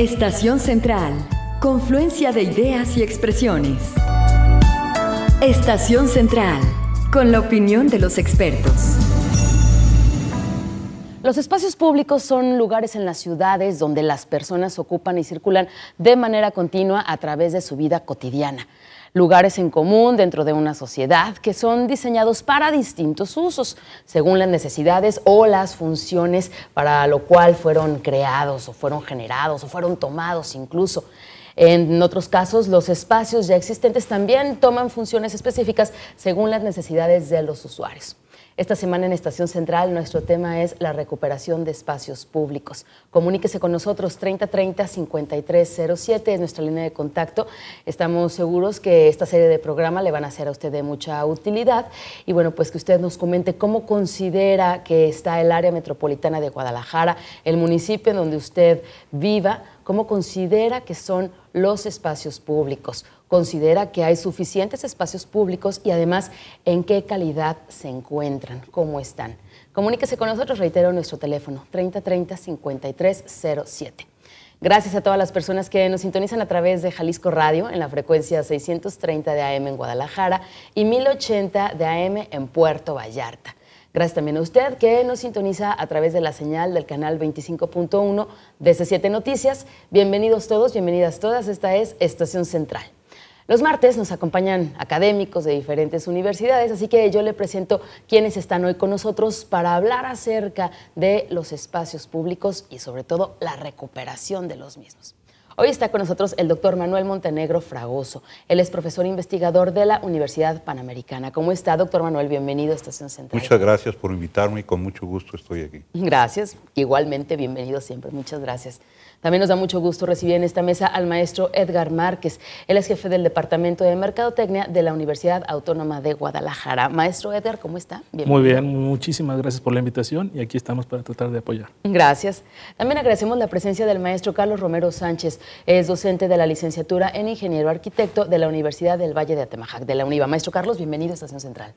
Estación Central, confluencia de ideas y expresiones. Estación Central, con la opinión de los expertos. Los espacios públicos son lugares en las ciudades donde las personas ocupan y circulan de manera continua a través de su vida cotidiana lugares en común dentro de una sociedad que son diseñados para distintos usos, según las necesidades o las funciones para lo cual fueron creados o fueron generados o fueron tomados incluso. En otros casos, los espacios ya existentes también toman funciones específicas según las necesidades de los usuarios. Esta semana en Estación Central nuestro tema es la recuperación de espacios públicos. Comuníquese con nosotros 3030-5307 es nuestra línea de contacto. Estamos seguros que esta serie de programas le van a ser a usted de mucha utilidad y bueno, pues que usted nos comente cómo considera que está el área metropolitana de Guadalajara, el municipio en donde usted viva, cómo considera que son los espacios públicos considera que hay suficientes espacios públicos y además en qué calidad se encuentran, cómo están. Comuníquese con nosotros, reitero nuestro teléfono 3030-5307. Gracias a todas las personas que nos sintonizan a través de Jalisco Radio en la frecuencia 630 de AM en Guadalajara y 1080 de AM en Puerto Vallarta. Gracias también a usted que nos sintoniza a través de la señal del canal 25.1 de C7 Noticias. Bienvenidos todos, bienvenidas todas. Esta es Estación Central. Los martes nos acompañan académicos de diferentes universidades, así que yo les presento quienes están hoy con nosotros para hablar acerca de los espacios públicos y sobre todo la recuperación de los mismos. Hoy está con nosotros el doctor Manuel Montenegro Fragoso. Él es profesor investigador de la Universidad Panamericana. ¿Cómo está, doctor Manuel? Bienvenido a Estación Central. Muchas gracias por invitarme y con mucho gusto estoy aquí. Gracias. Igualmente, bienvenido siempre. Muchas gracias. También nos da mucho gusto recibir en esta mesa al maestro Edgar Márquez. Él es jefe del Departamento de Mercadotecnia de la Universidad Autónoma de Guadalajara. Maestro Edgar, ¿cómo está? Bienvenido. Muy bien, muchísimas gracias por la invitación y aquí estamos para tratar de apoyar. Gracias. También agradecemos la presencia del maestro Carlos Romero Sánchez. Es docente de la licenciatura en Ingeniero Arquitecto de la Universidad del Valle de Atemajac, de la UNIVA. Maestro Carlos, bienvenido a Estación Central.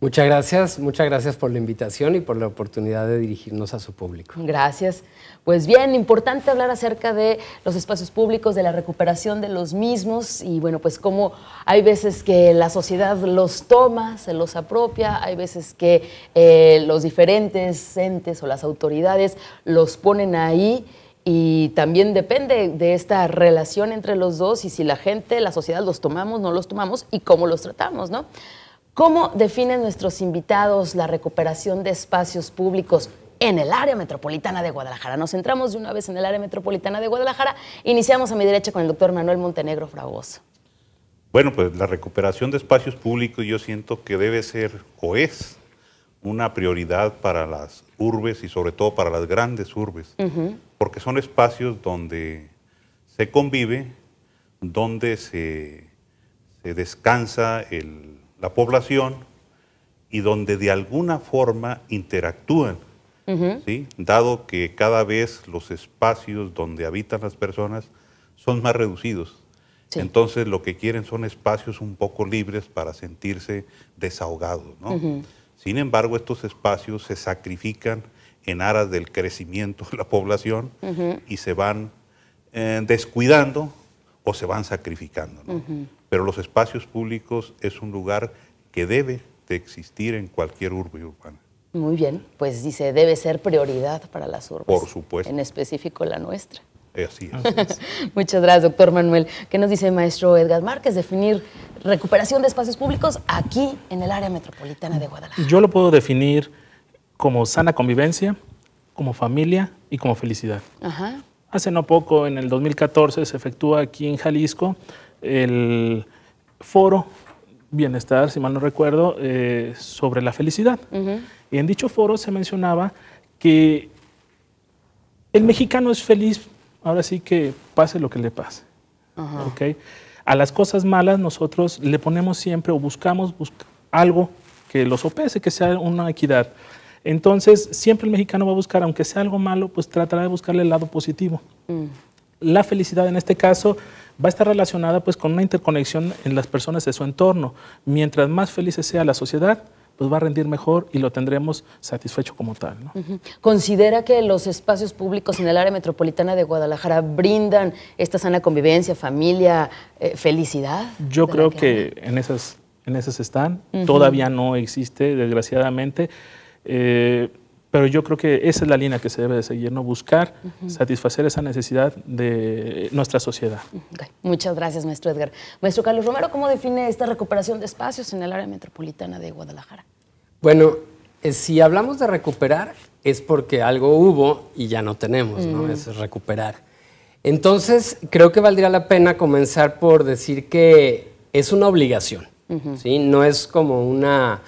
Muchas gracias, muchas gracias por la invitación y por la oportunidad de dirigirnos a su público. Gracias. Pues bien, importante hablar acerca de los espacios públicos, de la recuperación de los mismos y bueno, pues cómo hay veces que la sociedad los toma, se los apropia, hay veces que eh, los diferentes entes o las autoridades los ponen ahí y también depende de esta relación entre los dos y si la gente, la sociedad los tomamos, no los tomamos y cómo los tratamos, ¿no? ¿Cómo definen nuestros invitados la recuperación de espacios públicos en el área metropolitana de Guadalajara? Nos centramos de una vez en el área metropolitana de Guadalajara. Iniciamos a mi derecha con el doctor Manuel Montenegro Fragoso. Bueno, pues la recuperación de espacios públicos yo siento que debe ser o es una prioridad para las urbes y sobre todo para las grandes urbes, porque son espacios donde se convive, donde se, descansa la población y donde de alguna forma interactúan, dado que cada vez los espacios donde habitan las personas son más reducidos. Entonces lo que quieren son espacios un poco libres para sentirse desahogados. ¿no? Sin embargo, estos espacios se sacrifican en aras del crecimiento de la población y se van eh, descuidando o se van sacrificando. Pero los espacios públicos es un lugar que debe de existir en cualquier urbe urbana. Muy bien, pues dice, debe ser prioridad para las urbes. Por supuesto. En específico la nuestra. Eh, Muchas gracias, doctor Manuel. ¿Qué nos dice el maestro Edgar Márquez? Definir recuperación de espacios públicos aquí en el área metropolitana de Guadalajara. Yo lo puedo definir como sana convivencia, como familia y como felicidad. Hace no poco, en el 2014, se efectúa aquí en Jalisco el foro Bienestar, si mal no recuerdo, eh, sobre la felicidad. Y en dicho foro se mencionaba que el mexicano es feliz ahora sí que pase lo que le pase. A las cosas malas nosotros le ponemos siempre o buscamos algo que los opese, que sea una equidad. Entonces, siempre el mexicano va a buscar, aunque sea algo malo, pues tratará de buscarle el lado positivo. Mm. La felicidad en este caso va a estar relacionada pues con una interconexión en las personas de su entorno. Mientras más feliz sea la sociedad, pues va a rendir mejor y lo tendremos satisfecho como tal. ¿Considera que los espacios públicos en el área metropolitana de Guadalajara brindan esta sana convivencia, familia, eh, felicidad? Yo creo que, en esas, en esas están. Todavía no existe, desgraciadamente. Eh, pero yo creo que esa es la línea que se debe de seguir, ¿no? Buscar satisfacer esa necesidad de nuestra sociedad. Muchas gracias, maestro Edgar. Maestro Carlos Romero, ¿cómo define esta recuperación de espacios en el área metropolitana de Guadalajara? Bueno, eh, si hablamos de recuperar, es porque algo hubo y ya no tenemos, ¿no? es recuperar. Entonces, creo que valdría la pena comenzar por decir que es una obligación, ¿sí? No es como una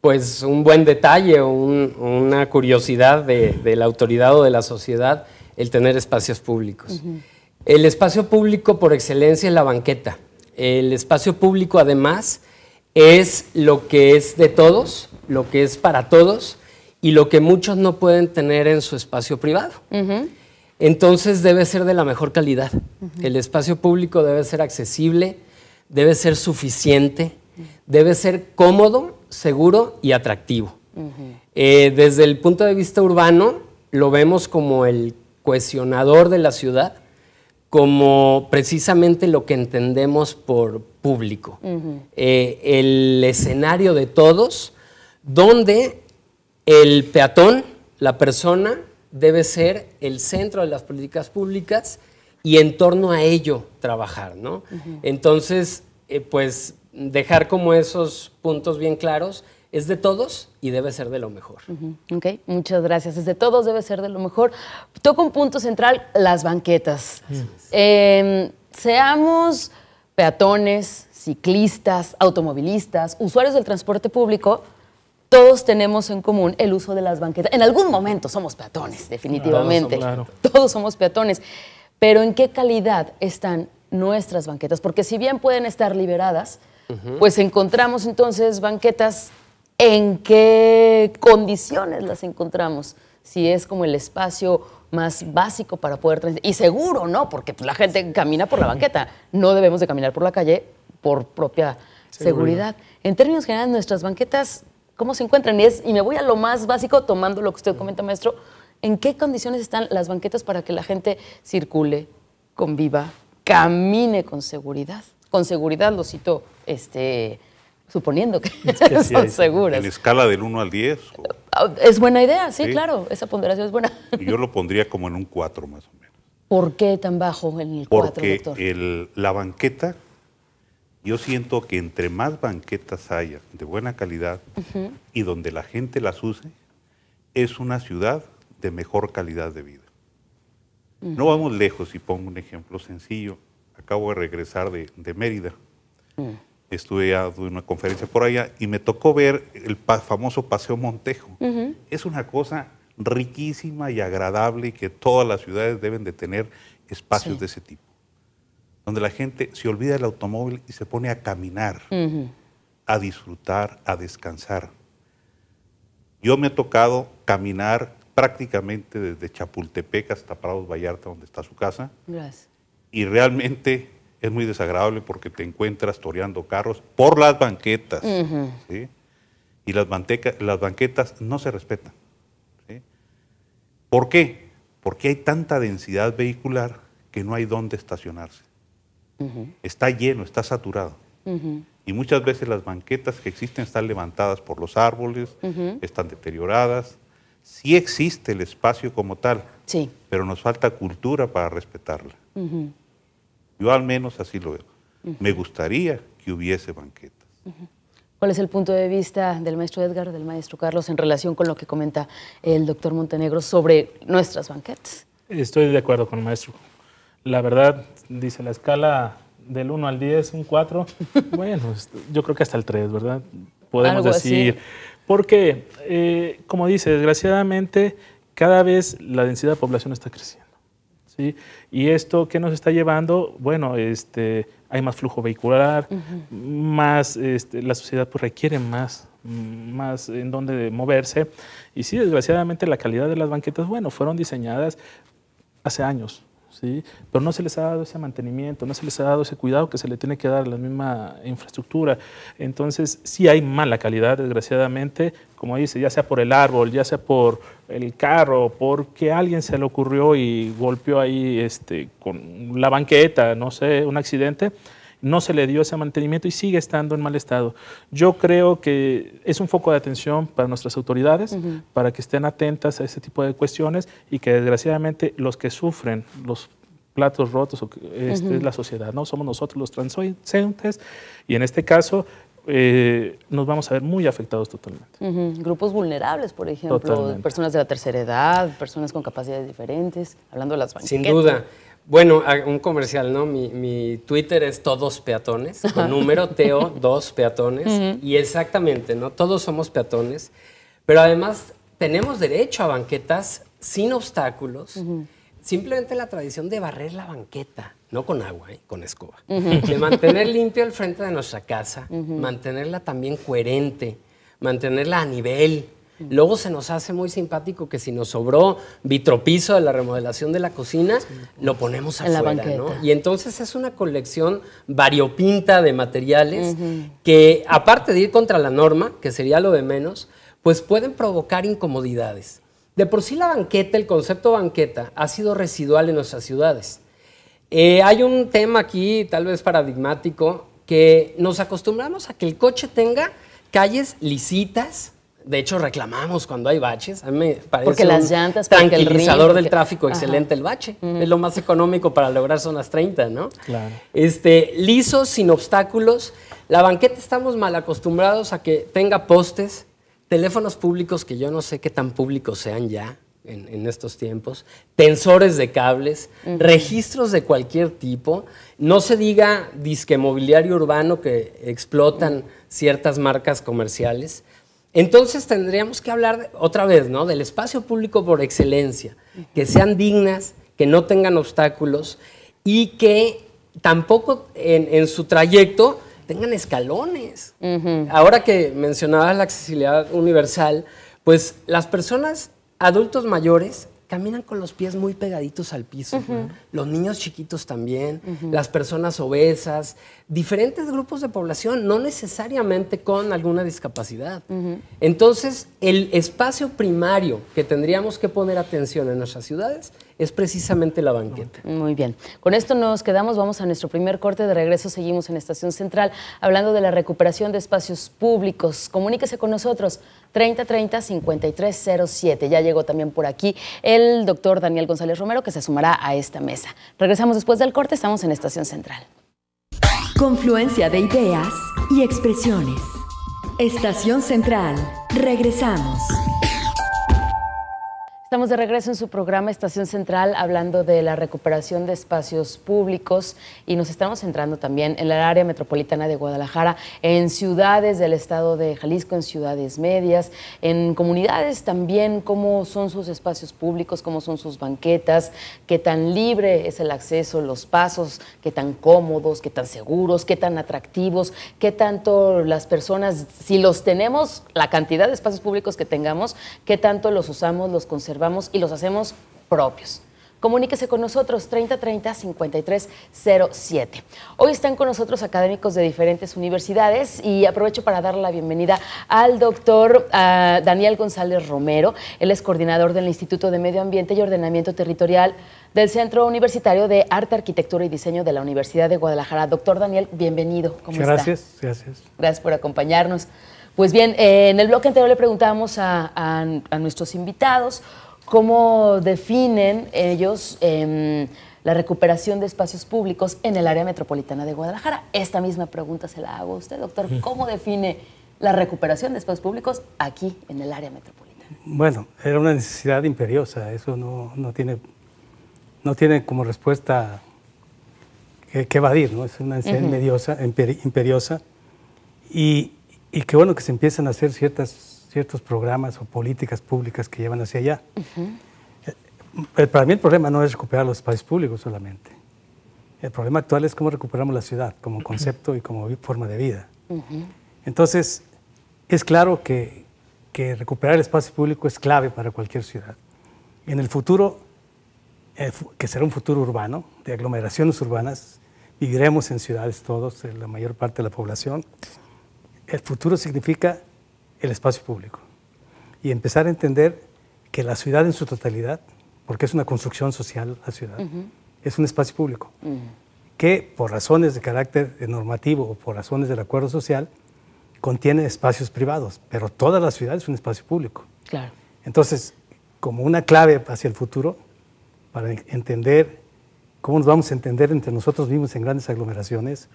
pues un buen detalle o una curiosidad de, la autoridad o de la sociedad el tener espacios públicos. El espacio público por excelencia es la banqueta. El espacio público además es lo que es de todos, lo que es para todos y lo que muchos no pueden tener en su espacio privado. Entonces debe ser de la mejor calidad. El espacio público debe ser accesible, debe ser suficiente, debe ser cómodo seguro y atractivo. Eh, desde el punto de vista urbano, lo vemos como el cohesionador de la ciudad, como precisamente lo que entendemos por público, eh, el escenario de todos, donde el peatón, la persona, debe ser el centro de las políticas públicas y en torno a ello trabajar, Entonces, eh, pues dejar como esos puntos bien claros. Es de todos y debe ser de lo mejor. Okay, muchas gracias. Es de todos, debe ser de lo mejor. Toco un punto central, las banquetas. Em, seamos peatones, ciclistas, automovilistas, usuarios del transporte público, todos tenemos en común el uso de las banquetas. En algún momento somos peatones, definitivamente. Todos somos peatones. Pero ¿en qué calidad están nuestras banquetas? Porque si bien pueden estar liberadas, pues encontramos entonces banquetas en qué condiciones las encontramos, si es como el espacio más básico para poder y seguro, ¿no? Porque la gente camina por la banqueta, no debemos de caminar por la calle por propia seguridad. En términos generales, nuestras banquetas, ¿cómo se encuentran? Y, es, y me voy a lo más básico, tomando lo que usted comenta, maestro, ¿en qué condiciones están las banquetas para que la gente circule, conviva, camine con seguridad? Con seguridad, lo cito este, suponiendo que, es seguras. ¿En escala del 1 al 10? Ah, es buena idea, sí, claro, esa ponderación es buena. Yo lo pondría como en un 4 más o menos. ¿Por qué tan bajo en el 4, Porque la banqueta, yo siento que entre más banquetas haya de buena calidad y donde la gente las use, es una ciudad de mejor calidad de vida. No vamos lejos, y pongo un ejemplo sencillo. Acabo de regresar de, Mérida. Mm estuve en una conferencia por allá y me tocó ver el famoso Paseo Montejo. Es una cosa riquísima y agradable y que todas las ciudades deben de tener espacios de ese tipo, donde la gente se olvida del automóvil y se pone a caminar, a disfrutar, a descansar. Yo me ha tocado caminar prácticamente desde Chapultepec hasta Prados Vallarta, donde está su casa, Gracias. y realmente es muy desagradable porque te encuentras toreando carros por las banquetas. Y las, las banquetas no se respetan. ¿Por qué? Porque hay tanta densidad vehicular que no hay dónde estacionarse. Está lleno, está saturado. Y muchas veces las banquetas que existen están levantadas por los árboles, están deterioradas. Sí existe el espacio como tal, sí. pero nos falta cultura para respetarla. Yo al menos así lo veo. Me gustaría que hubiese banquetas. ¿Cuál es el punto de vista del maestro Edgar, del maestro Carlos, en relación con lo que comenta el doctor Montenegro sobre nuestras banquetas? Estoy de acuerdo con el maestro. La verdad, dice la escala del 1 al 10, un 4. bueno, este, yo creo que hasta el 3, ¿verdad? Podemos decir. Porque, eh, como dice, desgraciadamente, cada vez la densidad de población está creciendo. Y esto, ¿qué nos está llevando? Bueno, este, hay más flujo vehicular, más, este, la sociedad pues, requiere más, más en dónde moverse. Y sí, desgraciadamente la calidad de las banquetas, bueno, fueron diseñadas hace años, pero no se les ha dado ese mantenimiento, no se les ha dado ese cuidado que se le tiene que dar a la misma infraestructura. Entonces, sí hay mala calidad, desgraciadamente, como dice, ya sea por el árbol, ya sea por el carro, porque alguien se le ocurrió y golpeó ahí este, con la banqueta, no sé, un accidente no se le dio ese mantenimiento y sigue estando en mal estado. Yo creo que es un foco de atención para nuestras autoridades, para que estén atentas a ese tipo de cuestiones y que desgraciadamente los que sufren, los platos rotos, es este, la sociedad, ¿no? Somos nosotros los transeúntes y en este caso eh, nos vamos a ver muy afectados totalmente. Grupos vulnerables, por ejemplo, personas de la tercera edad, personas con capacidades diferentes, hablando de las banquetas. Sin duda. Bueno, un comercial, ¿no? Mi, Twitter es todos peatones, con número Teo, dos peatones, y exactamente, ¿no? Todos somos peatones, pero además tenemos derecho a banquetas sin obstáculos. Simplemente la tradición de barrer la banqueta, no con agua, ¿eh? con escoba, de mantener limpio el frente de nuestra casa, mantenerla también coherente, mantenerla a nivel, Mm. Luego se nos hace muy simpático que si nos sobró vitropiso de la remodelación de la cocina, lo ponemos afuera, en la banqueta. Y entonces es una colección variopinta de materiales que, aparte de ir contra la norma, que sería lo de menos, pues pueden provocar incomodidades. De por sí la banqueta, el concepto banqueta, ha sido residual en nuestras ciudades. Eh, hay un tema aquí, tal vez paradigmático, que nos acostumbramos a que el coche tenga calles lisitas, de hecho, reclamamos cuando hay baches. A mí me parece porque las un tranquilizador del tráfico, excelente el bache. Es lo más económico para lograr zonas 30, ¿no? Claro. Este, liso, sin obstáculos. La banqueta estamos mal acostumbrados a que tenga postes, teléfonos públicos que yo no sé qué tan públicos sean ya. En, estos tiempos, tensores de cables, registros de cualquier tipo, no se diga disque mobiliario urbano que explotan ciertas marcas comerciales. Entonces tendríamos que hablar otra vez, ¿no? Del espacio público por excelencia, que sean dignas, que no tengan obstáculos y que tampoco en, su trayecto tengan escalones. Ahora que mencionabas la accesibilidad universal, pues las personas adultos mayores caminan con los pies muy pegaditos al piso. Los niños chiquitos también, las personas obesas, diferentes grupos de población, no necesariamente con alguna discapacidad. Entonces, el espacio primario que tendríamos que poner atención en nuestras ciudades es precisamente la banqueta. Muy bien. Con esto nos quedamos, vamos a nuestro primer corte. De regreso seguimos en Estación Central hablando de la recuperación de espacios públicos. Comuníquese con nosotros 3030-5307. Ya llegó también por aquí el doctor Daniel González Romero que se sumará a esta mesa. Regresamos después del corte, estamos en Estación Central. Confluencia de ideas y expresiones. Estación Central. Regresamos. Estamos de regreso en su programa Estación Central hablando de la recuperación de espacios públicos y nos estamos centrando también en el área metropolitana de Guadalajara, en ciudades del estado de Jalisco, en ciudades medias, en comunidades también, cómo son sus espacios públicos, cómo son sus banquetas, qué tan libre es el acceso, los pasos, qué tan cómodos, qué tan seguros, qué tan atractivos, qué tanto las personas, si los tenemos, la cantidad de espacios públicos que tengamos, qué tanto los usamos, los conservamos Vamos y los hacemos propios. Comuníquese con nosotros 3030-5307. Hoy están con nosotros académicos de diferentes universidades y aprovecho para dar la bienvenida al doctor ah, Daniel González Romero. Él es coordinador del Instituto de Medio Ambiente y Ordenamiento Territorial del Centro Universitario de Arte, Arquitectura y Diseño de la Universidad de Guadalajara. Doctor Daniel, bienvenido. ¿Cómo está? Gracias, gracias. Gracias por acompañarnos. Pues bien, eh, en el bloque anterior le preguntábamos a nuestros invitados cómo definen ellos em, la recuperación de espacios públicos en el área metropolitana de Guadalajara. Esta misma pregunta se la hago a usted, doctor. ¿Cómo define la recuperación de espacios públicos aquí en el área metropolitana? Bueno, era una necesidad imperiosa, eso no, tiene, no tiene como respuesta que, evadir, ¿no? es una necesidad imperiosa y, y que bueno que se empiezan a hacer ciertas ciertos programas o políticas públicas que llevan hacia allá. Eh, para mí el problema no es recuperar los espacios públicos solamente. El problema actual es cómo recuperamos la ciudad como concepto y como forma de vida. Entonces, es claro que, recuperar el espacio público es clave para cualquier ciudad. En el futuro, que será un futuro urbano, de aglomeraciones urbanas, viviremos en ciudades todos, la mayor parte de la población. El futuro significa el espacio público y empezar a entender que la ciudad en su totalidad, porque es una construcción social la ciudad, es un espacio público, mm. que por razones de carácter normativo o por razones del acuerdo social, contiene espacios privados, pero toda la ciudad es un espacio público. Claro. Entonces, como una clave hacia el futuro, para entender cómo nos vamos a entender entre nosotros mismos en grandes aglomeraciones,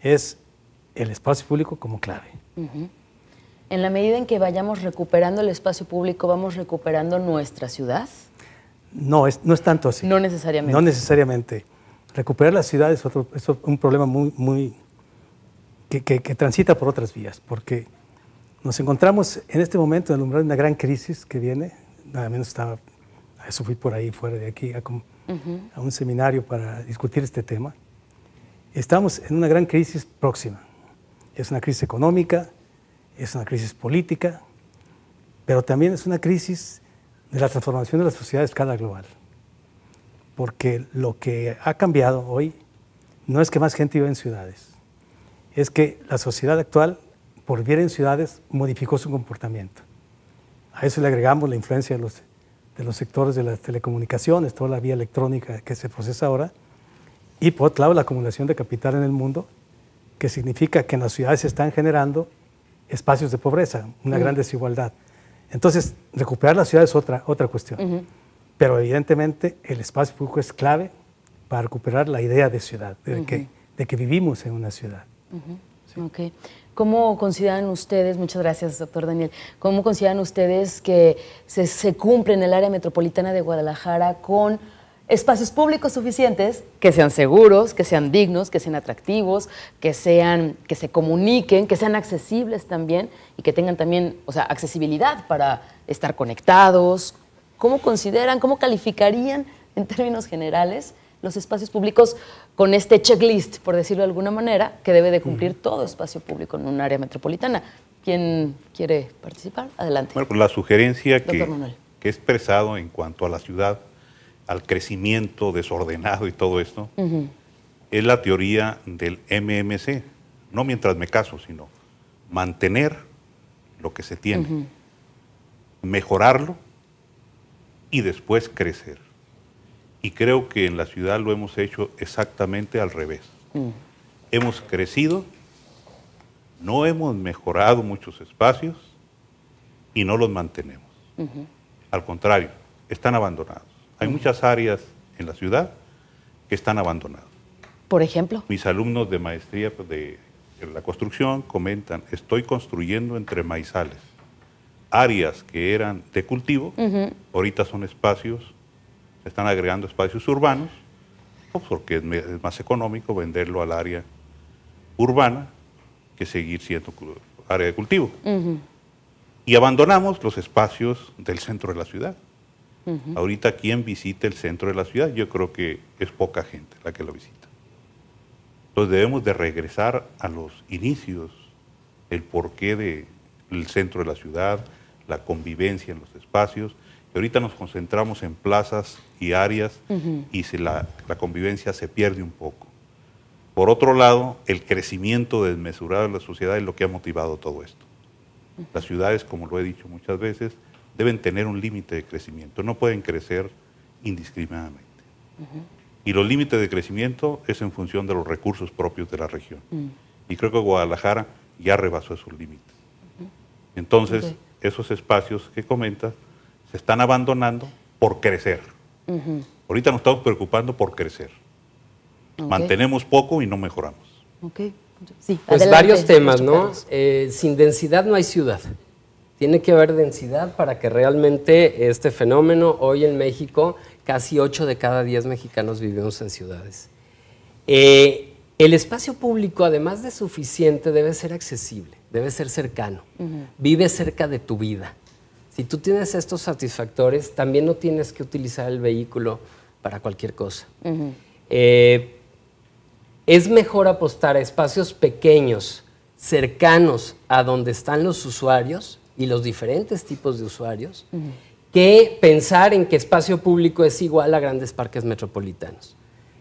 es el espacio público como clave en la medida en que vayamos recuperando el espacio público, vamos recuperando nuestra ciudad? No, es, no es tanto así. No necesariamente. No necesariamente. Recuperar la ciudad es, otro, es un problema muy, muy que, que, transita por otras vías, porque nos encontramos en este momento en el umbral de una gran crisis que viene. Nada menos estaba, eso fui por ahí fuera de aquí, a, a un seminario para discutir este tema. Estamos en una gran crisis próxima. Es una crisis económica, es una crisis política, pero también es una crisis de la transformación de la sociedad a escala global. Porque lo que ha cambiado hoy no es que más gente viva en ciudades, es que la sociedad actual, por vivir en ciudades, modificó su comportamiento. A eso le agregamos la influencia de los, de los sectores de las telecomunicaciones, toda la vía electrónica que se procesa ahora, y por otro lado la acumulación de capital en el mundo, que significa que en las ciudades se están generando espacios de pobreza, una gran desigualdad. Entonces, recuperar la ciudad es otra, otra cuestión. Pero evidentemente el espacio público es clave para recuperar la idea de ciudad, de, que, de que vivimos en una ciudad. Okay. ¿Cómo consideran ustedes, muchas gracias doctor Daniel, cómo consideran ustedes que se, se cumple en el área metropolitana de Guadalajara con espacios públicos suficientes que sean seguros, que sean dignos, que sean atractivos, que sean que se comuniquen, que sean accesibles también y que tengan también, o sea, accesibilidad para estar conectados. ¿Cómo consideran, cómo calificarían en términos generales los espacios públicos con este checklist, por decirlo de alguna manera, que debe de cumplir todo espacio público en un área metropolitana? ¿Quién quiere participar? Adelante. Bueno, pues la sugerencia que, que he expresado en cuanto a la ciudad al crecimiento desordenado y todo esto, es la teoría del MMC. No mientras me caso, sino mantener lo que se tiene, mejorarlo y después crecer. Y creo que en la ciudad lo hemos hecho exactamente al revés. Mm. Hemos crecido, no hemos mejorado muchos espacios y no los mantenemos. Al contrario, están abandonados. Hay muchas áreas en la ciudad que están abandonadas. Por ejemplo. Mis alumnos de maestría pues, de la construcción comentan, estoy construyendo entre maizales. Áreas que eran de cultivo, ahorita son espacios, se están agregando espacios urbanos, pues, porque es más económico venderlo al área urbana que seguir siendo área de cultivo. Y abandonamos los espacios del centro de la ciudad. Ahorita, ¿quién visita el centro de la ciudad? Yo creo que es poca gente la que lo visita. Entonces debemos de regresar a los inicios, el porqué del centro de la ciudad, la convivencia en los espacios. Y ahorita nos concentramos en plazas y áreas y se la, la convivencia se pierde un poco. Por otro lado, el crecimiento desmesurado de la sociedad es lo que ha motivado todo esto. Las ciudades, como lo he dicho muchas veces, deben tener un límite de crecimiento, no pueden crecer indiscriminadamente. Y los límites de crecimiento es en función de los recursos propios de la región. Mm. Y creo que Guadalajara ya rebasó esos límites. Entonces, esos espacios que comentas se están abandonando por crecer. Ahorita nos estamos preocupando por crecer. Mantenemos poco y no mejoramos. Okay. pues varios temas, ¿no? Eh, sin densidad no hay ciudad. Tiene que haber densidad para que realmente este fenómeno, hoy en México, casi 8 de cada 10 mexicanos vivimos en ciudades. Eh, el espacio público, además de suficiente, debe ser accesible, debe ser cercano. Vive cerca de tu vida. Si tú tienes estos satisfactores, también no tienes que utilizar el vehículo para cualquier cosa. Eh, es mejor apostar a espacios pequeños, cercanos a donde están los usuarios, y los diferentes tipos de usuarios que pensar en que espacio público es igual a grandes parques metropolitanos.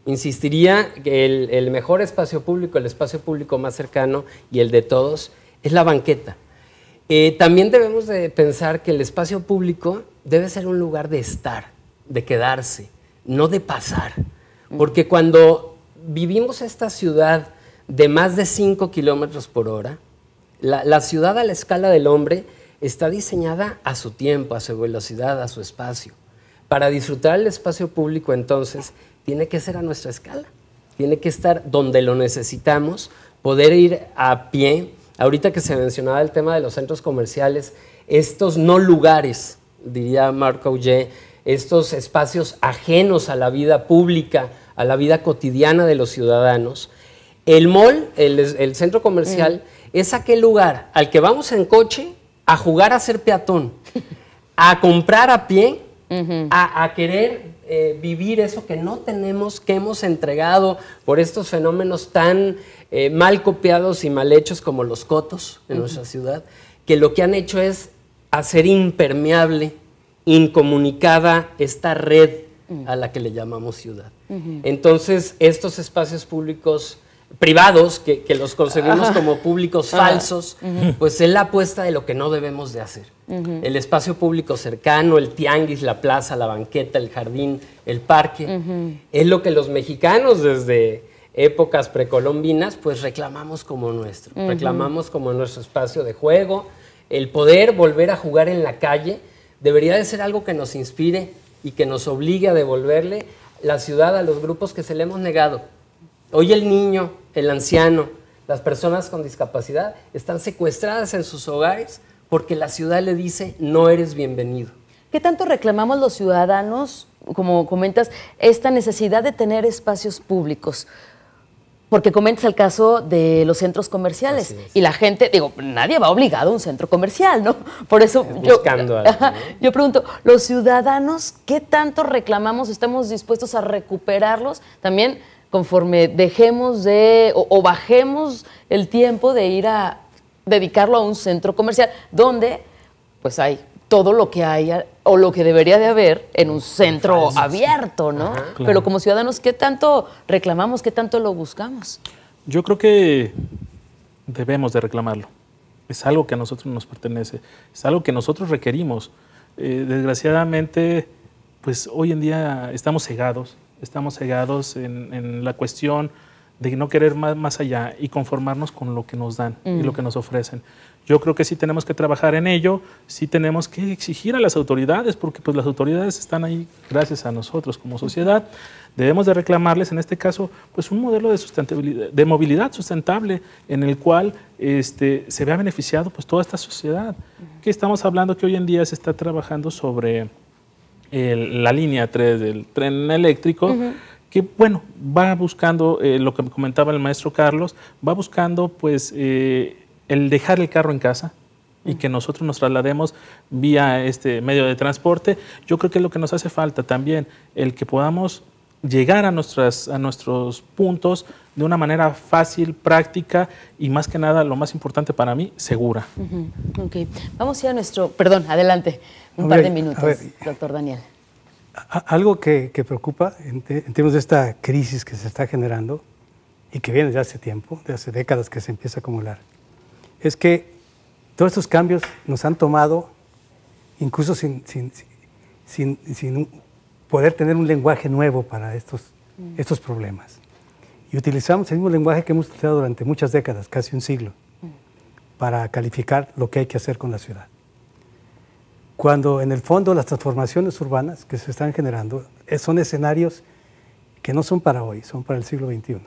Insistiría que el, mejor espacio público, el espacio público más cercano y el de todos es la banqueta. Eh, también debemos de pensar que el espacio público debe ser un lugar de estar, de quedarse, no de pasar. Porque cuando vivimos esta ciudad de más de 5 kilómetros por hora, la, la ciudad a la escala del hombre está diseñada a su tiempo, a su velocidad, a su espacio. Para disfrutar el espacio público entonces tiene que ser a nuestra escala, tiene que estar donde lo necesitamos, poder ir a pie. Ahorita que se mencionaba el tema de los centros comerciales, estos no lugares, diría Marco Ullé, estos espacios ajenos a la vida pública, a la vida cotidiana de los ciudadanos. El mall, el, centro comercial, mm. es aquel lugar al que vamos en coche a jugar a ser peatón, a comprar a pie, a, querer eh, vivir eso que no tenemos, que hemos entregado por estos fenómenos tan eh, mal copiados y mal hechos como los cotos en nuestra ciudad, que lo que han hecho es hacer impermeable, incomunicada esta red a la que le llamamos ciudad. Entonces, estos espacios públicos privados que, los concebimos ah. como públicos ah. falsos, pues es la apuesta de lo que no debemos de hacer. El espacio público cercano, el tianguis, la plaza, la banqueta, el jardín, el parque, es lo que los mexicanos desde épocas precolombinas pues reclamamos como nuestro, reclamamos como nuestro espacio de juego, el poder volver a jugar en la calle debería de ser algo que nos inspire y que nos obligue a devolverle la ciudad a los grupos que se le hemos negado. Hoy el niño, el anciano, las personas con discapacidad están secuestradas en sus hogares porque la ciudad le dice no eres bienvenido. ¿Qué tanto reclamamos los ciudadanos, como comentas, esta necesidad de tener espacios públicos? Porque comentas el caso de los centros comerciales y la gente, digo, nadie va obligado a un centro comercial, ¿no? Por eso eh, yo, yo pregunto, los ciudadanos, ¿qué tanto reclamamos? ¿Estamos dispuestos a recuperarlos? También conforme dejemos de o, bajemos el tiempo de ir a dedicarlo a un centro comercial, donde pues hay todo lo que hay o lo que debería de haber en un centro abierto, ¿no? Pero como ciudadanos, ¿qué tanto reclamamos, qué tanto lo buscamos? Yo creo que debemos de reclamarlo. Es algo que a nosotros nos pertenece, es algo que nosotros requerimos. Eh, desgraciadamente, pues hoy en día estamos cegados estamos cegados en, la cuestión de no querer más, más allá y conformarnos con lo que nos dan y lo mm. que nos ofrecen. Yo creo que sí tenemos que trabajar en ello, sí tenemos que exigir a las autoridades, porque pues las autoridades están ahí gracias a nosotros como sociedad. Debemos de reclamarles, en este caso, pues un modelo de, sustentabilidad, de movilidad sustentable en el cual este, se vea beneficiado pues toda esta sociedad. Que estamos hablando que hoy en día se está trabajando sobre la línea 3 del tren eléctrico, que bueno, va buscando, eh, lo que comentaba el maestro Carlos, va buscando pues eh, el dejar el carro en casa, y que nosotros nos traslademos vía este medio de transporte, yo creo que es lo que nos hace falta también, el que podamos llegar a, nuestras, a nuestros puntos de una manera fácil, práctica y más que nada, lo más importante para mí, segura. ok Vamos ya a nuestro, perdón, adelante. Un par de minutos, doctor Daniel. Algo que, preocupa en, términos de esta crisis que se está generando y que viene de hace tiempo, de hace décadas que se empieza a acumular, es que todos estos cambios nos han tomado incluso sin, poder tener un lenguaje nuevo para mm. estos, problemas. Y utilizamos el mismo lenguaje que hemos utilizado durante muchas décadas, casi un siglo, mm. para calificar lo que hay que hacer con la ciudad cuando en el fondo las transformaciones urbanas que se están generando eh, son escenarios que no son para hoy, son para el siglo XXI.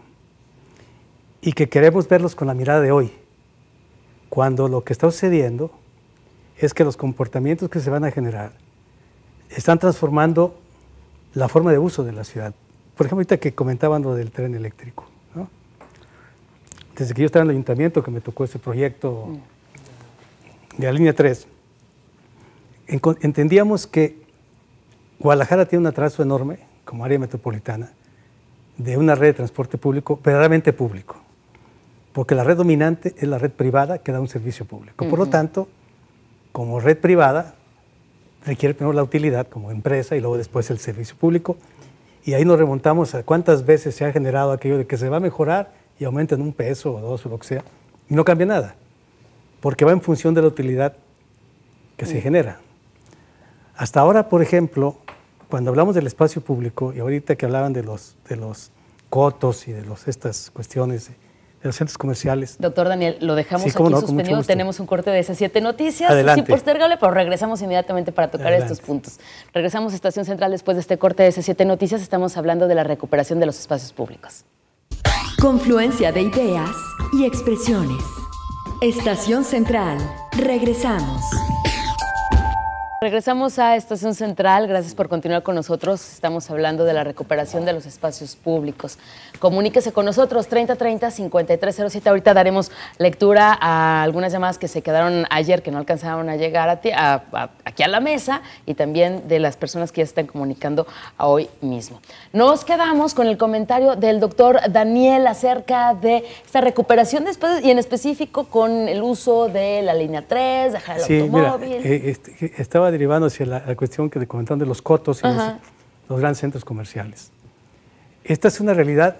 Y que queremos verlos con la mirada de hoy, cuando lo que está sucediendo es que los comportamientos que se van a generar están transformando la forma de uso de la ciudad. Por ejemplo, ahorita que comentaban lo del tren eléctrico. Desde que yo estaba en el ayuntamiento, que me tocó ese proyecto mm. de la línea 3, entendíamos que Guadalajara tiene un atraso enorme como área metropolitana de una red de transporte público verdaderamente público, porque la red dominante es la red privada que da un servicio público. Por lo tanto, como red privada, requiere primero la utilidad como empresa y luego después el servicio público. Y ahí nos remontamos a cuántas veces se ha generado aquello de que se va a mejorar y aumenta en un peso o dos o lo que sea, y no cambia nada, porque va en función de la utilidad que se genera. Hasta ahora, por ejemplo, cuando hablamos del espacio público, y ahorita que hablaban de los, de cotos y de estas cuestiones de, los centros comerciales. Doctor Daniel, lo dejamos aquí suspendido. Tenemos un corte de esas siete noticias. Adelante. Sí, postergable, pero regresamos inmediatamente para tocar estos puntos. Regresamos a Estación Central después de este corte de esas siete noticias. Estamos hablando de la recuperación de los espacios públicos. Confluencia de ideas y expresiones. Estación Central. Regresamos. Regresamos a Estación Central. Gracias por continuar con nosotros. Estamos hablando de la recuperación de los espacios públicos. Comuníquese con nosotros 3030-5307. Ahorita daremos lectura a algunas llamadas que se quedaron ayer, que no alcanzaron a llegar a aquí a la mesa, y también de las personas que ya están comunicando a hoy mismo. Nos quedamos con el comentario del doctor Daniel acerca de esta recuperación después, y en específico con el uso de la línea 3, dejar el sí, automóvil. Mira, eh, este, derivando hacia la, la cuestión que te comentaban de los cotos y los, grandes centros comerciales. Esta es una realidad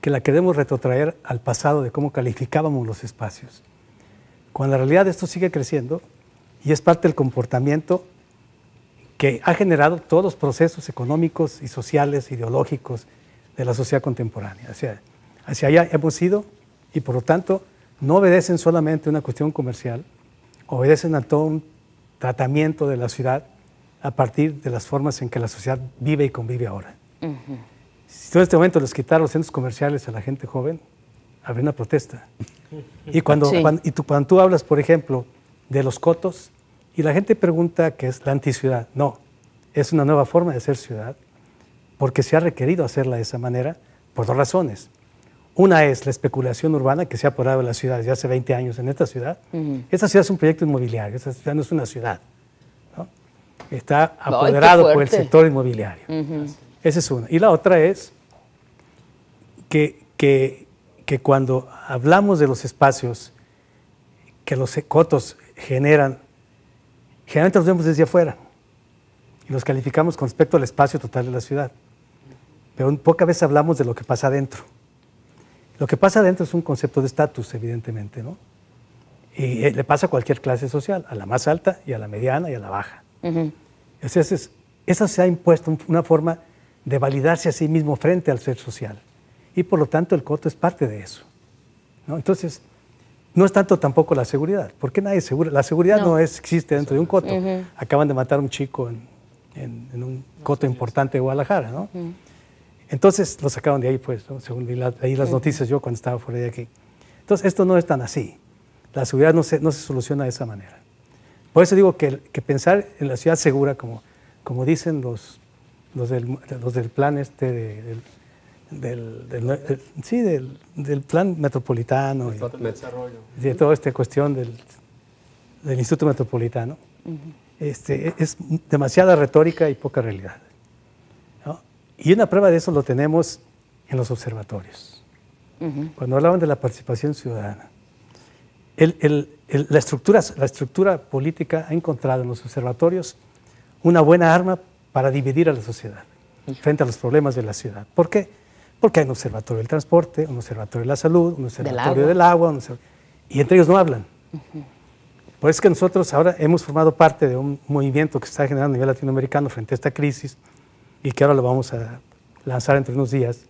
que la queremos retrotraer al pasado de cómo calificábamos los espacios. Cuando la realidad de esto sigue creciendo y es parte del comportamiento que ha generado todos los procesos económicos y sociales, ideológicos de la sociedad contemporánea. Hacia, allá hemos ido y por lo tanto no obedecen solamente una cuestión comercial, obedecen a todo un tratamiento de la ciudad a partir de las formas en que la sociedad vive y convive ahora. Si en este momento les quitar los centros comerciales a la gente joven, habría una protesta. Y cuando, y tú, tú hablas, por ejemplo, de los cotos, y la gente pregunta qué es la anticiudad. No, es una nueva forma de ser ciudad, porque se ha requerido hacerla de esa manera por dos razones. Una es la especulación urbana que se ha apoderado de las ciudades desde hace 20 años en esta ciudad. Esta ciudad es un proyecto inmobiliario, esta ciudad no es una ciudad. Está apoderado por el sector inmobiliario. Esa es una. Y la otra es que, cuando hablamos de los espacios que los cotos generan, generalmente los vemos desde afuera y los calificamos con respecto al espacio total de la ciudad. Pero poca vez hablamos de lo que pasa adentro. Lo que pasa adentro es un concepto de estatus, evidentemente, ¿no? Y eh, le pasa a cualquier clase social, a la más alta y a la mediana y a la baja. Esa Entonces, se ha impuesto una forma de validarse a sí mismo frente al ser social. Y por lo tanto, el coto es parte de eso. ¿no? Entonces, no es tanto tampoco la seguridad, porque nadie es seguro. La seguridad no, existe dentro de un coto. Acaban de matar a un chico en, un coto importante de Guadalajara, ¿no? Entonces lo sacaron de ahí, pues, según leí, las noticias yo cuando estaba fuera de aquí. Entonces esto no es tan así. La ciudad no se, no se soluciona de esa manera. Por eso digo que, pensar en la ciudad segura, como, como dicen los, los, del, plan este del, plan metropolitano. y, De toda esta cuestión del, Instituto Metropolitano. Este, es demasiada retórica y poca realidad. Y una prueba de eso lo tenemos en los observatorios. Cuando hablaban de la participación ciudadana, la, estructura, política ha encontrado en los observatorios una buena arma para dividir a la sociedad frente a los problemas de la ciudad. ¿Por qué? Porque hay un observatorio del transporte, un observatorio de la salud, un observatorio del agua, y entre ellos no hablan. Por eso es que nosotros ahora hemos formado parte de un movimiento que se está generando a nivel latinoamericano frente a esta crisis, y que ahora lo vamos a lanzar entre unos días,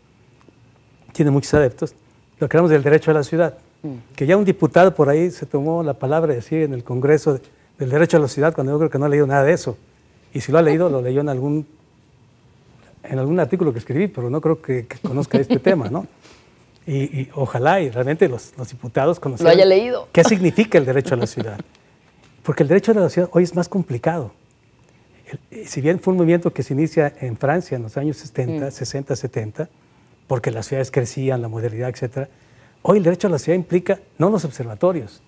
tiene muchos adeptos, lo que hablamos del derecho a la ciudad, mm. que ya un diputado por ahí se tomó la palabra de decir en el Congreso del derecho a la ciudad cuando yo creo que no ha leído nada de eso. Y si lo ha leído, lo leyó en algún, en algún artículo que escribí, pero no creo que, conozca este tema, ¿no? Y, ojalá y realmente los, diputados conozcan. Lo haya leído. ¿Qué significa el derecho a la ciudad? Porque el derecho a la ciudad hoy es más complicado si bien fue un movimiento que se inicia en Francia en los años 70, 60, 70, porque las ciudades crecían, la modernidad, etc., hoy el derecho a la ciudad implica no los observatorios,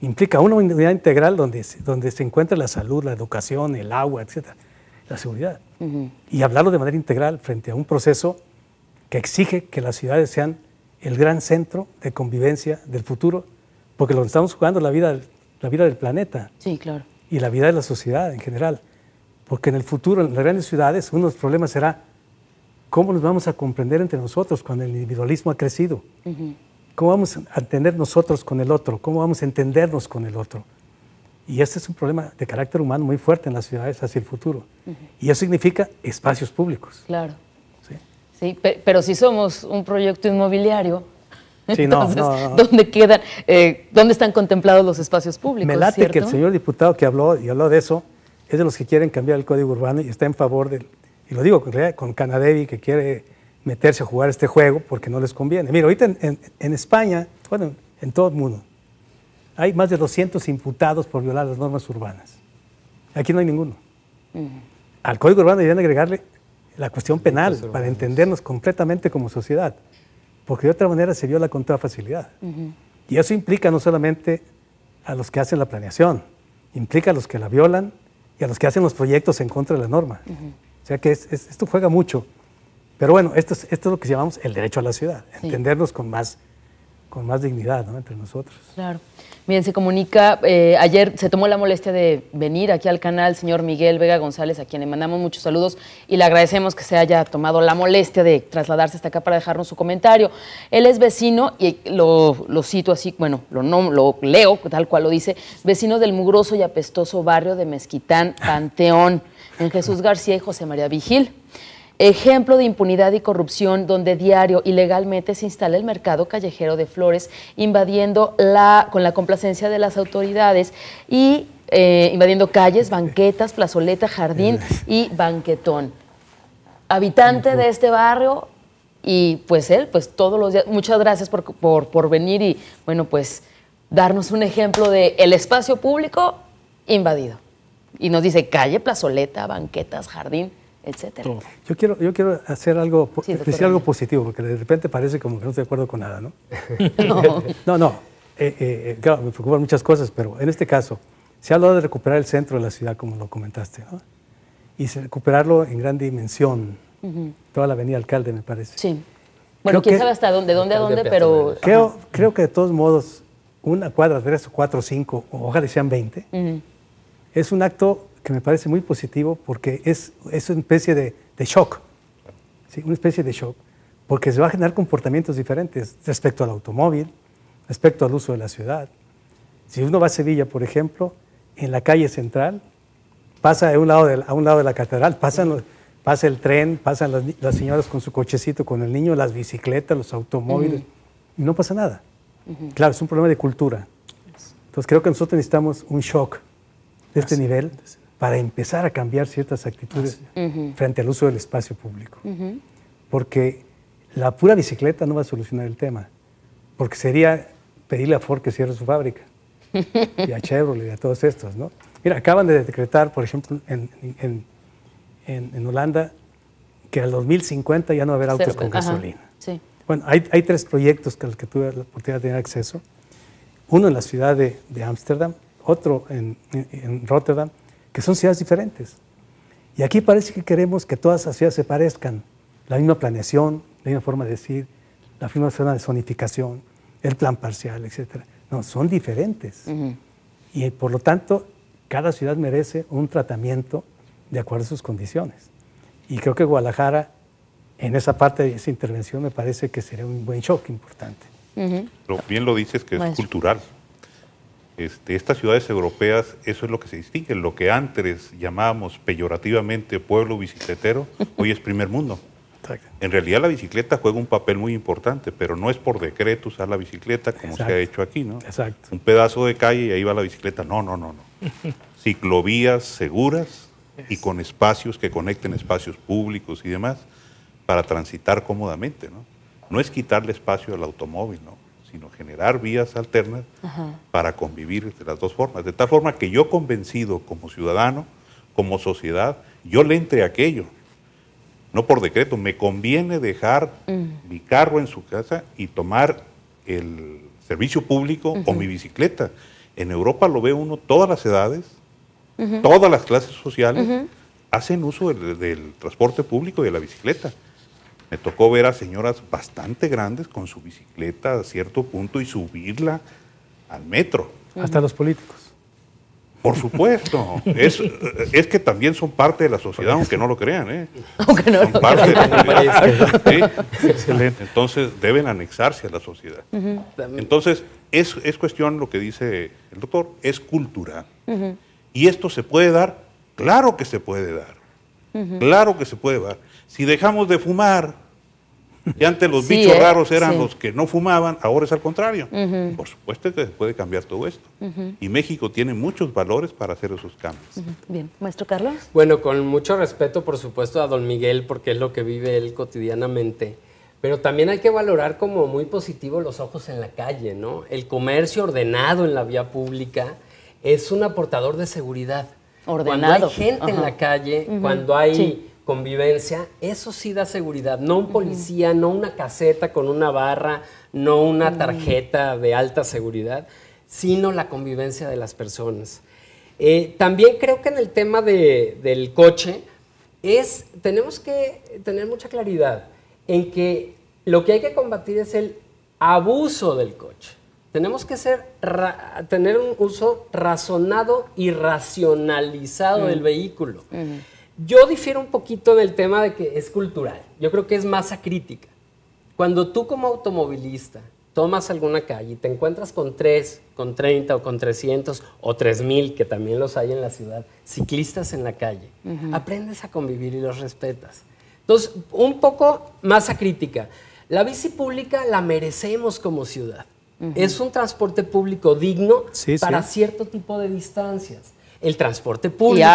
implica una unidad integral donde, donde se encuentra la salud, la educación, el agua, etc., la seguridad. Y hablarlo de manera integral frente a un proceso que exige que las ciudades sean el gran centro de convivencia del futuro, porque lo que estamos jugando es la vida, la vida del planeta. Y la vida de la sociedad en general. Porque en el futuro, en las grandes ciudades, uno de los problemas será cómo nos vamos a comprender entre nosotros cuando el individualismo ha crecido. ¿Cómo vamos a entender nosotros con el otro? ¿Cómo vamos a entendernos con el otro? Y este es un problema de carácter humano muy fuerte en las ciudades hacia el futuro. Y eso significa espacios públicos. Claro. Sí. pero si somos un proyecto inmobiliario, entonces, ¿dónde quedan, eh, dónde están contemplados los espacios públicos? Me late que el señor diputado que habló y habló de eso, es de los que quieren cambiar el código urbano y está en favor del, y lo digo con Canadevi que quiere meterse a jugar este juego porque no les conviene. Mira, ahorita en, España, bueno, en todo el mundo, hay más de 200 imputados por violar las normas urbanas. Aquí no hay ninguno. Mm. Al código urbano deben agregarle la cuestión penal para entendernos completamente como sociedad, porque de otra manera se viola con toda facilidad. Y eso implica no solamente a los que hacen la planeación, implica a los que la violan, a los que hacen los proyectos en contra de la norma. O sea que esto juega mucho. Pero bueno, esto es, lo que llamamos el derecho a la ciudad, entendernos con más con más dignidad ¿no? entre nosotros. Claro. Miren, se comunica, eh, ayer se tomó la molestia de venir aquí al canal, señor Miguel Vega González, a quien le mandamos muchos saludos y le agradecemos que se haya tomado la molestia de trasladarse hasta acá para dejarnos su comentario. Él es vecino, y lo, cito así, bueno, lo, no, lo leo tal cual lo dice, vecino del mugroso y apestoso barrio de Mezquitán, Panteón, en Jesús García y José María Vigil ejemplo de impunidad y corrupción donde diario ilegalmente se instala el mercado callejero de flores, invadiendo la, con la complacencia de las autoridades y eh, invadiendo calles, banquetas, plazoleta, jardín y banquetón. Habitante de este barrio y pues él, pues todos los días, muchas gracias por, por venir y bueno, pues darnos un ejemplo de el espacio público invadido. Y nos dice calle, plazoleta, banquetas, jardín etcétera. Yo quiero, yo quiero hacer algo, algo positivo, porque de repente parece como que no estoy de acuerdo con nada, ¿no? no, no. Eh, eh, eh, claro, me preocupan muchas cosas, pero en este caso, se ha hablado de recuperar el centro de la ciudad, como lo comentaste, ¿no? Y recuperarlo en gran dimensión. Toda la avenida Alcalde, me parece. Sí. Bueno, quién sabe hasta dónde, dónde a dónde, pero... Creo, creo que de todos modos, una cuadra, tres o cuatro, cinco, o ojalá sean veinte, es un acto que me parece muy positivo porque es, es una especie de, shock, una especie de shock, porque se va a generar comportamientos diferentes respecto al automóvil, respecto al uso de la ciudad. Si uno va a Sevilla, por ejemplo, en la calle central, pasa a un lado de, a un lado de la catedral, pasa el tren, pasan las, señoras con su cochecito, con el niño, las bicicletas, los automóviles, y no pasa nada. Claro, es un problema de cultura. Entonces creo que nosotros necesitamos un shock de este nivel para empezar a cambiar ciertas actitudes frente al uso del espacio público. Porque la pura bicicleta no va a solucionar el tema, porque sería pedirle a Ford que cierre su fábrica, y a Chevrolet y a todos estos, ¿no? Mira, acaban de decretar, por ejemplo, en, en, en, en Holanda, que al 2050 ya no va a haber autos con gasolina. Bueno, hay, hay, tres proyectos los que tuve la oportunidad de tener acceso. Uno en la ciudad de Ámsterdam, otro en, en, Rotterdam que son ciudades diferentes. Y aquí parece que queremos que todas las ciudades se parezcan. La misma planeación, la misma forma de decir, la misma zona de zonificación, el plan parcial, etc. No, son diferentes. Y por lo tanto, cada ciudad merece un tratamiento de acuerdo a sus condiciones. Y creo que Guadalajara, en esa parte de esa intervención, me parece que sería un buen shock importante. bien lo dices que es cultural. Este, estas ciudades europeas, eso es lo que se distingue. Lo que antes llamábamos peyorativamente pueblo bicicletero, hoy es primer mundo. En realidad la bicicleta juega un papel muy importante, pero no es por decreto usar la bicicleta como se ha hecho aquí, ¿no? Exacto. Un pedazo de calle y ahí va la bicicleta. No, no, no, no. Ciclovías seguras y con espacios que conecten espacios públicos y demás para transitar cómodamente, ¿no? No es quitarle espacio al automóvil, ¿no? sino generar vías alternas para convivir de las dos formas. De tal forma que yo convencido como ciudadano, como sociedad, yo le entre aquello. No por decreto, me conviene dejar mm. mi carro en su casa y tomar el servicio público o mi bicicleta. En Europa lo ve uno todas las edades, todas las clases sociales hacen uso del, transporte público y de la bicicleta. Me tocó ver a señoras bastante grandes con su bicicleta a cierto punto y subirla al metro. Hasta los políticos. Por supuesto. Es, que también son parte de la sociedad, aunque no lo crean. ¿eh? Aunque no lo crean. Excelente. Entonces deben anexarse a la sociedad. Entonces es, es, cuestión, lo que dice el doctor, es cultura. ¿Y esto se puede dar? Claro que se puede dar. Claro que se puede dar. Si dejamos de fumar, y antes los bichos ¿eh? raros eran los que no fumaban, ahora es al contrario. Por supuesto que se puede cambiar todo esto. Y México tiene muchos valores para hacer esos cambios. Bien, maestro Carlos. Bueno, con mucho respeto, por supuesto, a don Miguel, porque es lo que vive él cotidianamente. Pero también hay que valorar como muy positivo los ojos en la calle, ¿no? El comercio ordenado en la vía pública es un aportador de seguridad. Ordenado. Cuando hay gente en la calle, cuando hay convivencia, eso sí da seguridad. No un policía, no una caseta con una barra, no una mm. tarjeta de alta seguridad, sino la convivencia de las personas. Eh, también creo que en el tema del coche, es, tenemos que tener mucha claridad en que lo que hay que combatir es el abuso del coche. Tenemos que ser tener un uso razonado y racionalizado del mm. vehículo. Mm. Yo difiero un poquito del tema de que es cultural. Yo creo que es masa crítica. Cuando tú como automovilista tomas alguna calle y te encuentras con 3, con 30 o con 300 o 3000, que también los hay en la ciudad, ciclistas en la calle, aprendes a convivir y los respetas. Entonces, un poco masa crítica. La bici pública la merecemos como ciudad. Es un transporte público digno para cierto tipo de distancias el transporte público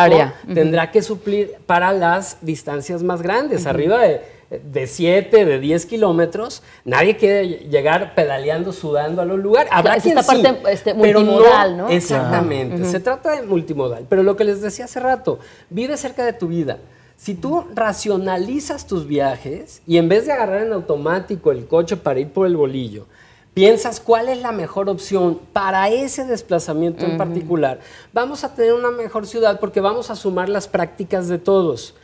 tendrá que suplir para las distancias más grandes, arriba de 7, de 10 kilómetros, nadie quiere llegar pedaleando, sudando a los lugares. Habrá parte este, multimodal, no, Exactamente, se trata de multimodal. Pero lo que les decía hace rato, vive cerca de tu vida. Si tú racionalizas tus viajes y en vez de agarrar en automático el coche para ir por el bolillo, piensas cuál es la mejor opción para ese desplazamiento en particular, vamos a tener una mejor ciudad porque vamos a sumar las prácticas de todos.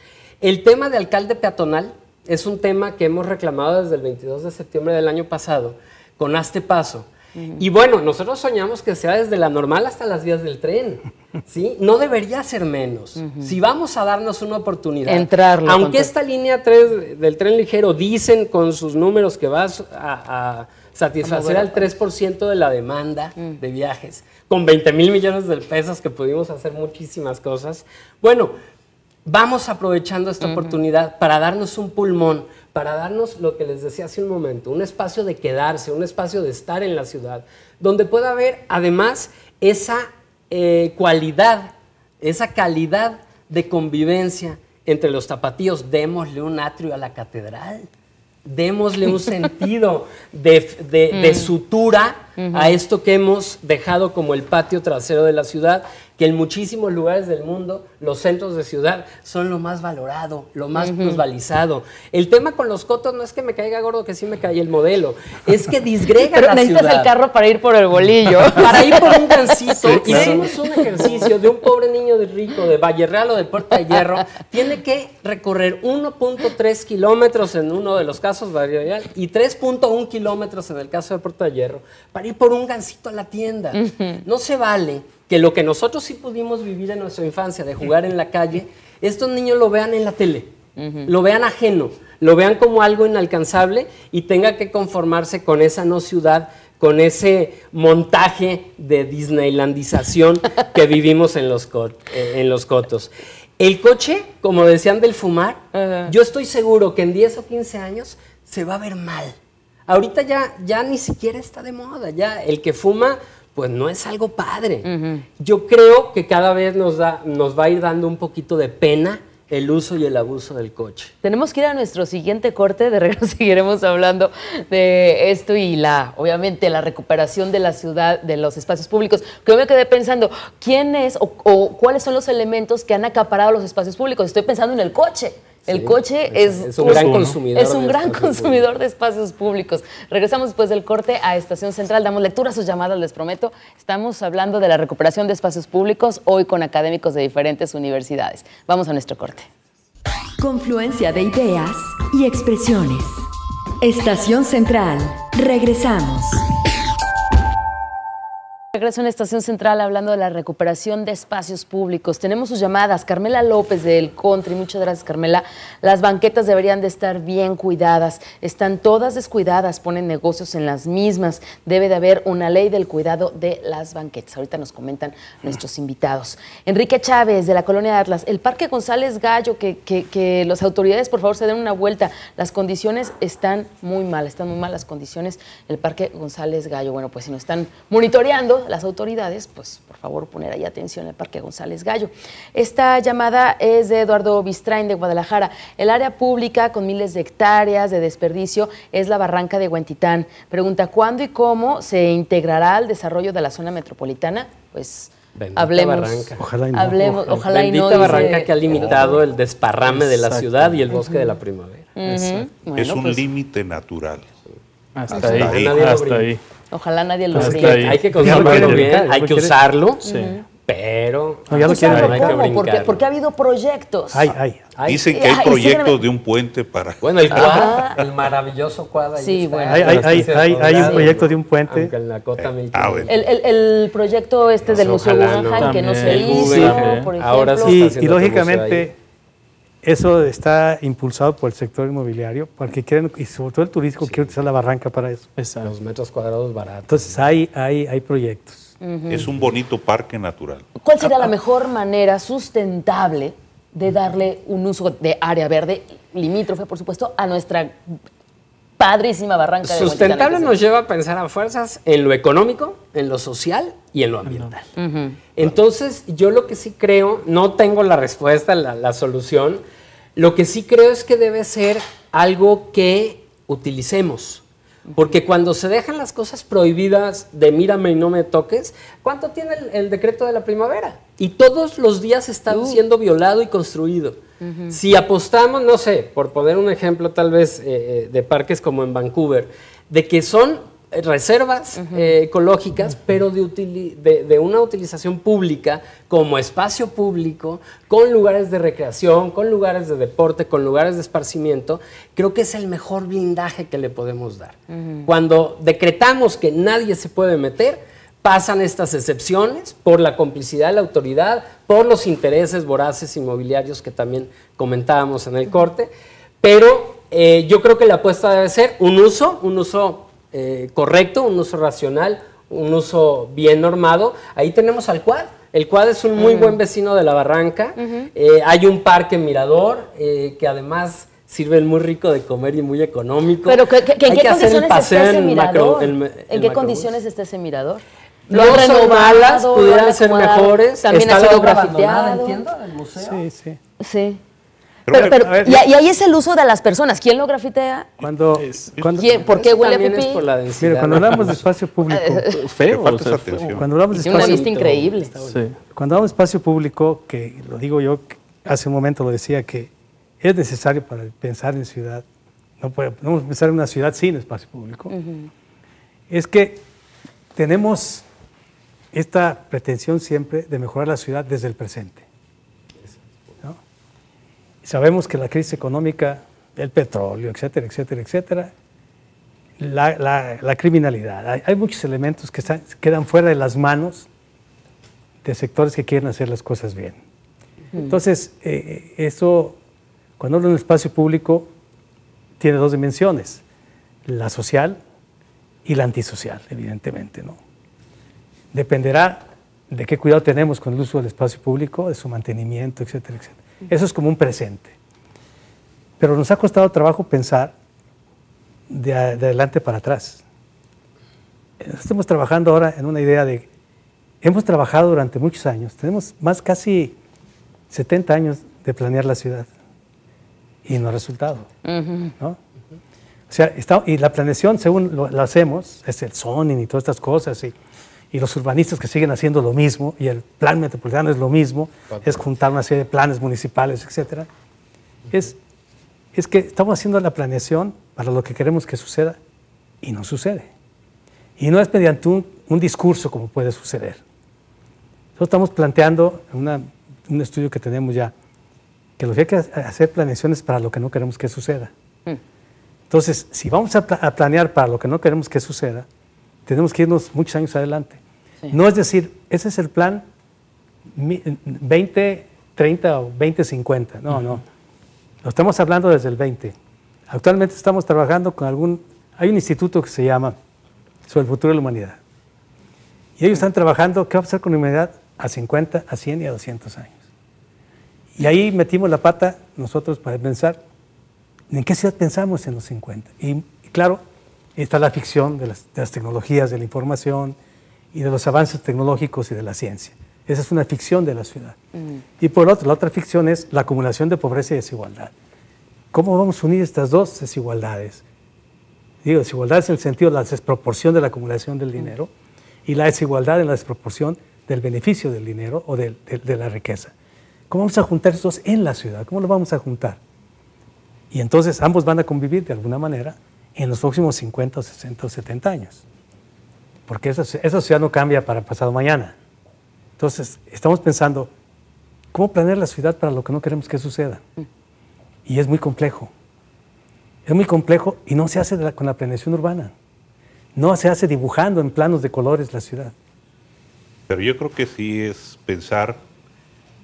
El tema de alcalde peatonal es un tema que hemos reclamado desde el 22 de septiembre del año pasado con este Paso. Y bueno, nosotros soñamos que sea desde la normal hasta las vías del tren, ¿sí? No debería ser menos. Si vamos a darnos una oportunidad. Aunque esta línea 3 del tren ligero dicen con sus números que vas a satisfacer al 3% de la demanda mm. de viajes, con 20 mil millones de pesos que pudimos hacer muchísimas cosas. Bueno, vamos aprovechando esta oportunidad para darnos un pulmón, para darnos lo que les decía hace un momento, un espacio de quedarse, un espacio de estar en la ciudad, donde pueda haber además esa eh, cualidad, esa calidad de convivencia entre los tapatíos. Démosle un atrio a la catedral démosle un sentido de, mm. sutura a esto que hemos dejado como el patio trasero de la ciudad, que en muchísimos lugares del mundo los centros de ciudad son lo más valorado, lo más globalizado El tema con los cotos no es que me caiga gordo, que sí me cae el modelo, es que disgrega Pero necesitas el carro para ir por el bolillo. Para ir por un gancito. y hacemos un ejercicio de un pobre niño de rico de Valle Real o de Puerta de Hierro, tiene que recorrer 1.3 kilómetros en uno de los casos de Valle Real y 3.1 kilómetros en el caso de Puerta de Hierro ir por un gancito a la tienda. No se vale que lo que nosotros sí pudimos vivir en nuestra infancia, de jugar en la calle, estos niños lo vean en la tele, lo vean ajeno, lo vean como algo inalcanzable y tenga que conformarse con esa no ciudad, con ese montaje de Disneylandización que vivimos eh, en los, cotos. El coche, como decían del fumar, yo estoy seguro que en 10 o 15 años se va a ver mal. Ahorita ya, ya ni siquiera está de moda, ya el que fuma pues no es algo padre. Yo creo que cada vez nos, da, nos va a ir dando un poquito de pena el uso y el abuso del coche. Tenemos que ir a nuestro siguiente corte, de regreso seguiremos hablando de esto y la, obviamente, la recuperación de la ciudad, de los espacios públicos. Que yo me quedé pensando, ¿quién es o cuáles son los elementos que han acaparado los espacios públicos? Estoy pensando en el coche. El coche es, un, gran, consumidor, es un gran consumidor, de espacios públicos. Regresamos después del corte a Estación Central. Damos lectura a sus llamadas, les prometo. Estamos hablando de la recuperación de espacios públicos hoy con académicos de diferentes universidades. Vamos a nuestro corte. Confluencia de ideas y expresiones. Estación Central. Regresamos. Regreso en Estación Central hablando de la recuperación de espacios públicos. Tenemos sus llamadas. Carmela López del Country, muchas gracias Carmela. Las banquetas deberían de estar bien cuidadas. Están todas descuidadas, ponen negocios en las mismas. Debe de haber una ley del cuidado de las banquetas. Ahorita nos comentan nuestros invitados. Enrique Chávez de la Colonia de Atlas. El Parque González Gallo, que, que, que las autoridades por favor se den una vuelta. Las condiciones están muy mal, están muy mal las condiciones. El Parque González Gallo, bueno, pues si nos están monitoreando, las autoridades, pues por favor poner ahí atención al Parque González Gallo. Esta llamada es de Eduardo Bistrain de Guadalajara. El área pública con miles de hectáreas de desperdicio es la barranca de Huentitán. Pregunta, ¿cuándo y cómo se integrará al desarrollo de la zona metropolitana? Pues... hablemos, Ojalá y no. Hablemos, ojalá barranca que ha limitado el desparrame de la ciudad y el bosque de la primavera. es un pues límite natural. Hasta ahí. Ojalá nadie lo siga. Pues hay que bien, hay que usarlo. Pero no, ya lo quiero. Porque, ha habido proyectos. Dicen que hay proyectos de un puente para. Bueno, el cuadra, el maravilloso cuadra. Sí, bueno. Hay, hay, hay, un proyecto de un puente. En la cota eh, ah, el, el, proyecto este pues del Museo Guggenheim que no se hizo. Por ejemplo. Ahora sí, y lógicamente eso está impulsado por el sector inmobiliario, porque quieren, y sobre todo el turismo, quiere utilizar la barranca para eso. Exacto. Los metros cuadrados baratos. Entonces hay, hay, hay proyectos. Es un bonito parque natural. ¿Cuál sería la mejor manera sustentable de darle un uso de área verde, limítrofe, por supuesto, a nuestra padrísima barranca de Sustentable nos lleva a pensar a fuerzas en lo económico, en lo social y en lo ambiental. Entonces, yo lo que sí creo, no tengo la respuesta, la, solución, lo que sí creo es que debe ser algo que utilicemos. Porque cuando se dejan las cosas prohibidas de mírame y no me toques, ¿cuánto tiene el, decreto de la primavera? Y todos los días está uh. siendo violado y construido. Si apostamos, no sé, por poner un ejemplo tal vez eh, eh, de parques como en Vancouver, de que son reservas eh, ecológicas, pero de, una utilización pública como espacio público, con lugares de recreación, con lugares de deporte, con lugares de esparcimiento, creo que es el mejor blindaje que le podemos dar. Cuando decretamos que nadie se puede meter, pasan estas excepciones por la complicidad de la autoridad, por los intereses voraces inmobiliarios que también comentábamos en el corte, pero eh, yo creo que la apuesta debe ser un uso, un uso eh, correcto, un uso racional, un uso bien normado. Ahí tenemos al quad. El quad es un muy buen vecino de la barranca. Eh, hay un parque mirador eh, que además sirve muy rico de comer y muy económico. Pero ¿en qué condiciones está ese mirador? ¿En, qué condiciones está ese mirador? No, son malas, pudieran ser mejores. También está, sí. Sí y, ahí es el uso de las personas. ¿Quién lo grafitea? Cuando, ¿Por qué huele a cuando hablamos de espacio público, feo, Cuando hablamos de espacio, una vista increíble. Cuando hablamos de espacio público, que lo digo yo, hace un momento lo decía, que es necesario para pensar en ciudad, no podemos pensar en una ciudad sin espacio público, es que tenemos esta pretensión siempre de mejorar la ciudad desde el presente. Sabemos que la crisis económica, el petróleo, etcétera, etcétera, etcétera, la, criminalidad, hay, muchos elementos que quedan fuera de las manos de sectores que quieren hacer las cosas bien. Entonces, eh, eso, cuando hablo de un espacio público, tiene dos dimensiones, la social y la antisocial, evidentemente, ¿no? Dependerá de qué cuidado tenemos con el uso del espacio público, de su mantenimiento, etcétera, etcétera. Eso es como un presente. Pero nos ha costado trabajo pensar de, adelante para atrás. Estamos trabajando ahora en una idea de, hemos trabajado durante muchos años, tenemos más casi 70 años de planear la ciudad y no ha resultado. O sea, y la planeación, según lo, lo hacemos, es el zoning y todas estas cosas, y y los urbanistas que siguen haciendo lo mismo, y el plan metropolitano es lo mismo, es juntar una serie de planes municipales, etc. Es, es que estamos haciendo la planeación para lo que queremos que suceda y no sucede. Y no es mediante un, discurso como puede suceder. Nosotros estamos planteando una, un estudio que tenemos ya, que lo que hay que hacer planeaciones para lo que no queremos que suceda. Hmm. Entonces, si vamos a planear para lo que no queremos que suceda, tenemos que irnos muchos años adelante. No es decir, ese es el plan 20, 30 o 20, 50. No, no. Lo estamos hablando desde el 20. Actualmente estamos trabajando con algún... Hay un instituto que se llama sobre el futuro de la humanidad. Y ellos están trabajando, ¿qué va a pasar con la humanidad? A 50, a 100 y a 200 años. Y ahí metimos la pata nosotros para pensar, ¿en qué ciudad pensamos en los 50? Y, claro, está la ficción de las tecnologías, de la información, y de los avances tecnológicos y de la ciencia. Esa es una ficción de la ciudad. Mm. Y por otro, la otra ficción es la acumulación de pobreza y desigualdad. ¿Cómo vamos a unir estas dos desigualdades? Digo, desigualdad es en el sentido de la desproporción de la acumulación del mm. dinero y la desigualdad en la desproporción del beneficio del dinero o de, la riqueza. ¿Cómo vamos a juntar estos en la ciudad? ¿Cómo lo vamos a juntar? Y entonces ambos van a convivir de alguna manera en los próximos 50 60 o 70 años porque esa, ciudad no cambia para pasado mañana. Entonces, estamos pensando, ¿cómo planear la ciudad para lo que no queremos que suceda? Mm. Y es muy complejo. Es muy complejo y no se hace con la planeación urbana. No se hace dibujando en planos de colores la ciudad. Pero yo creo que sí es pensar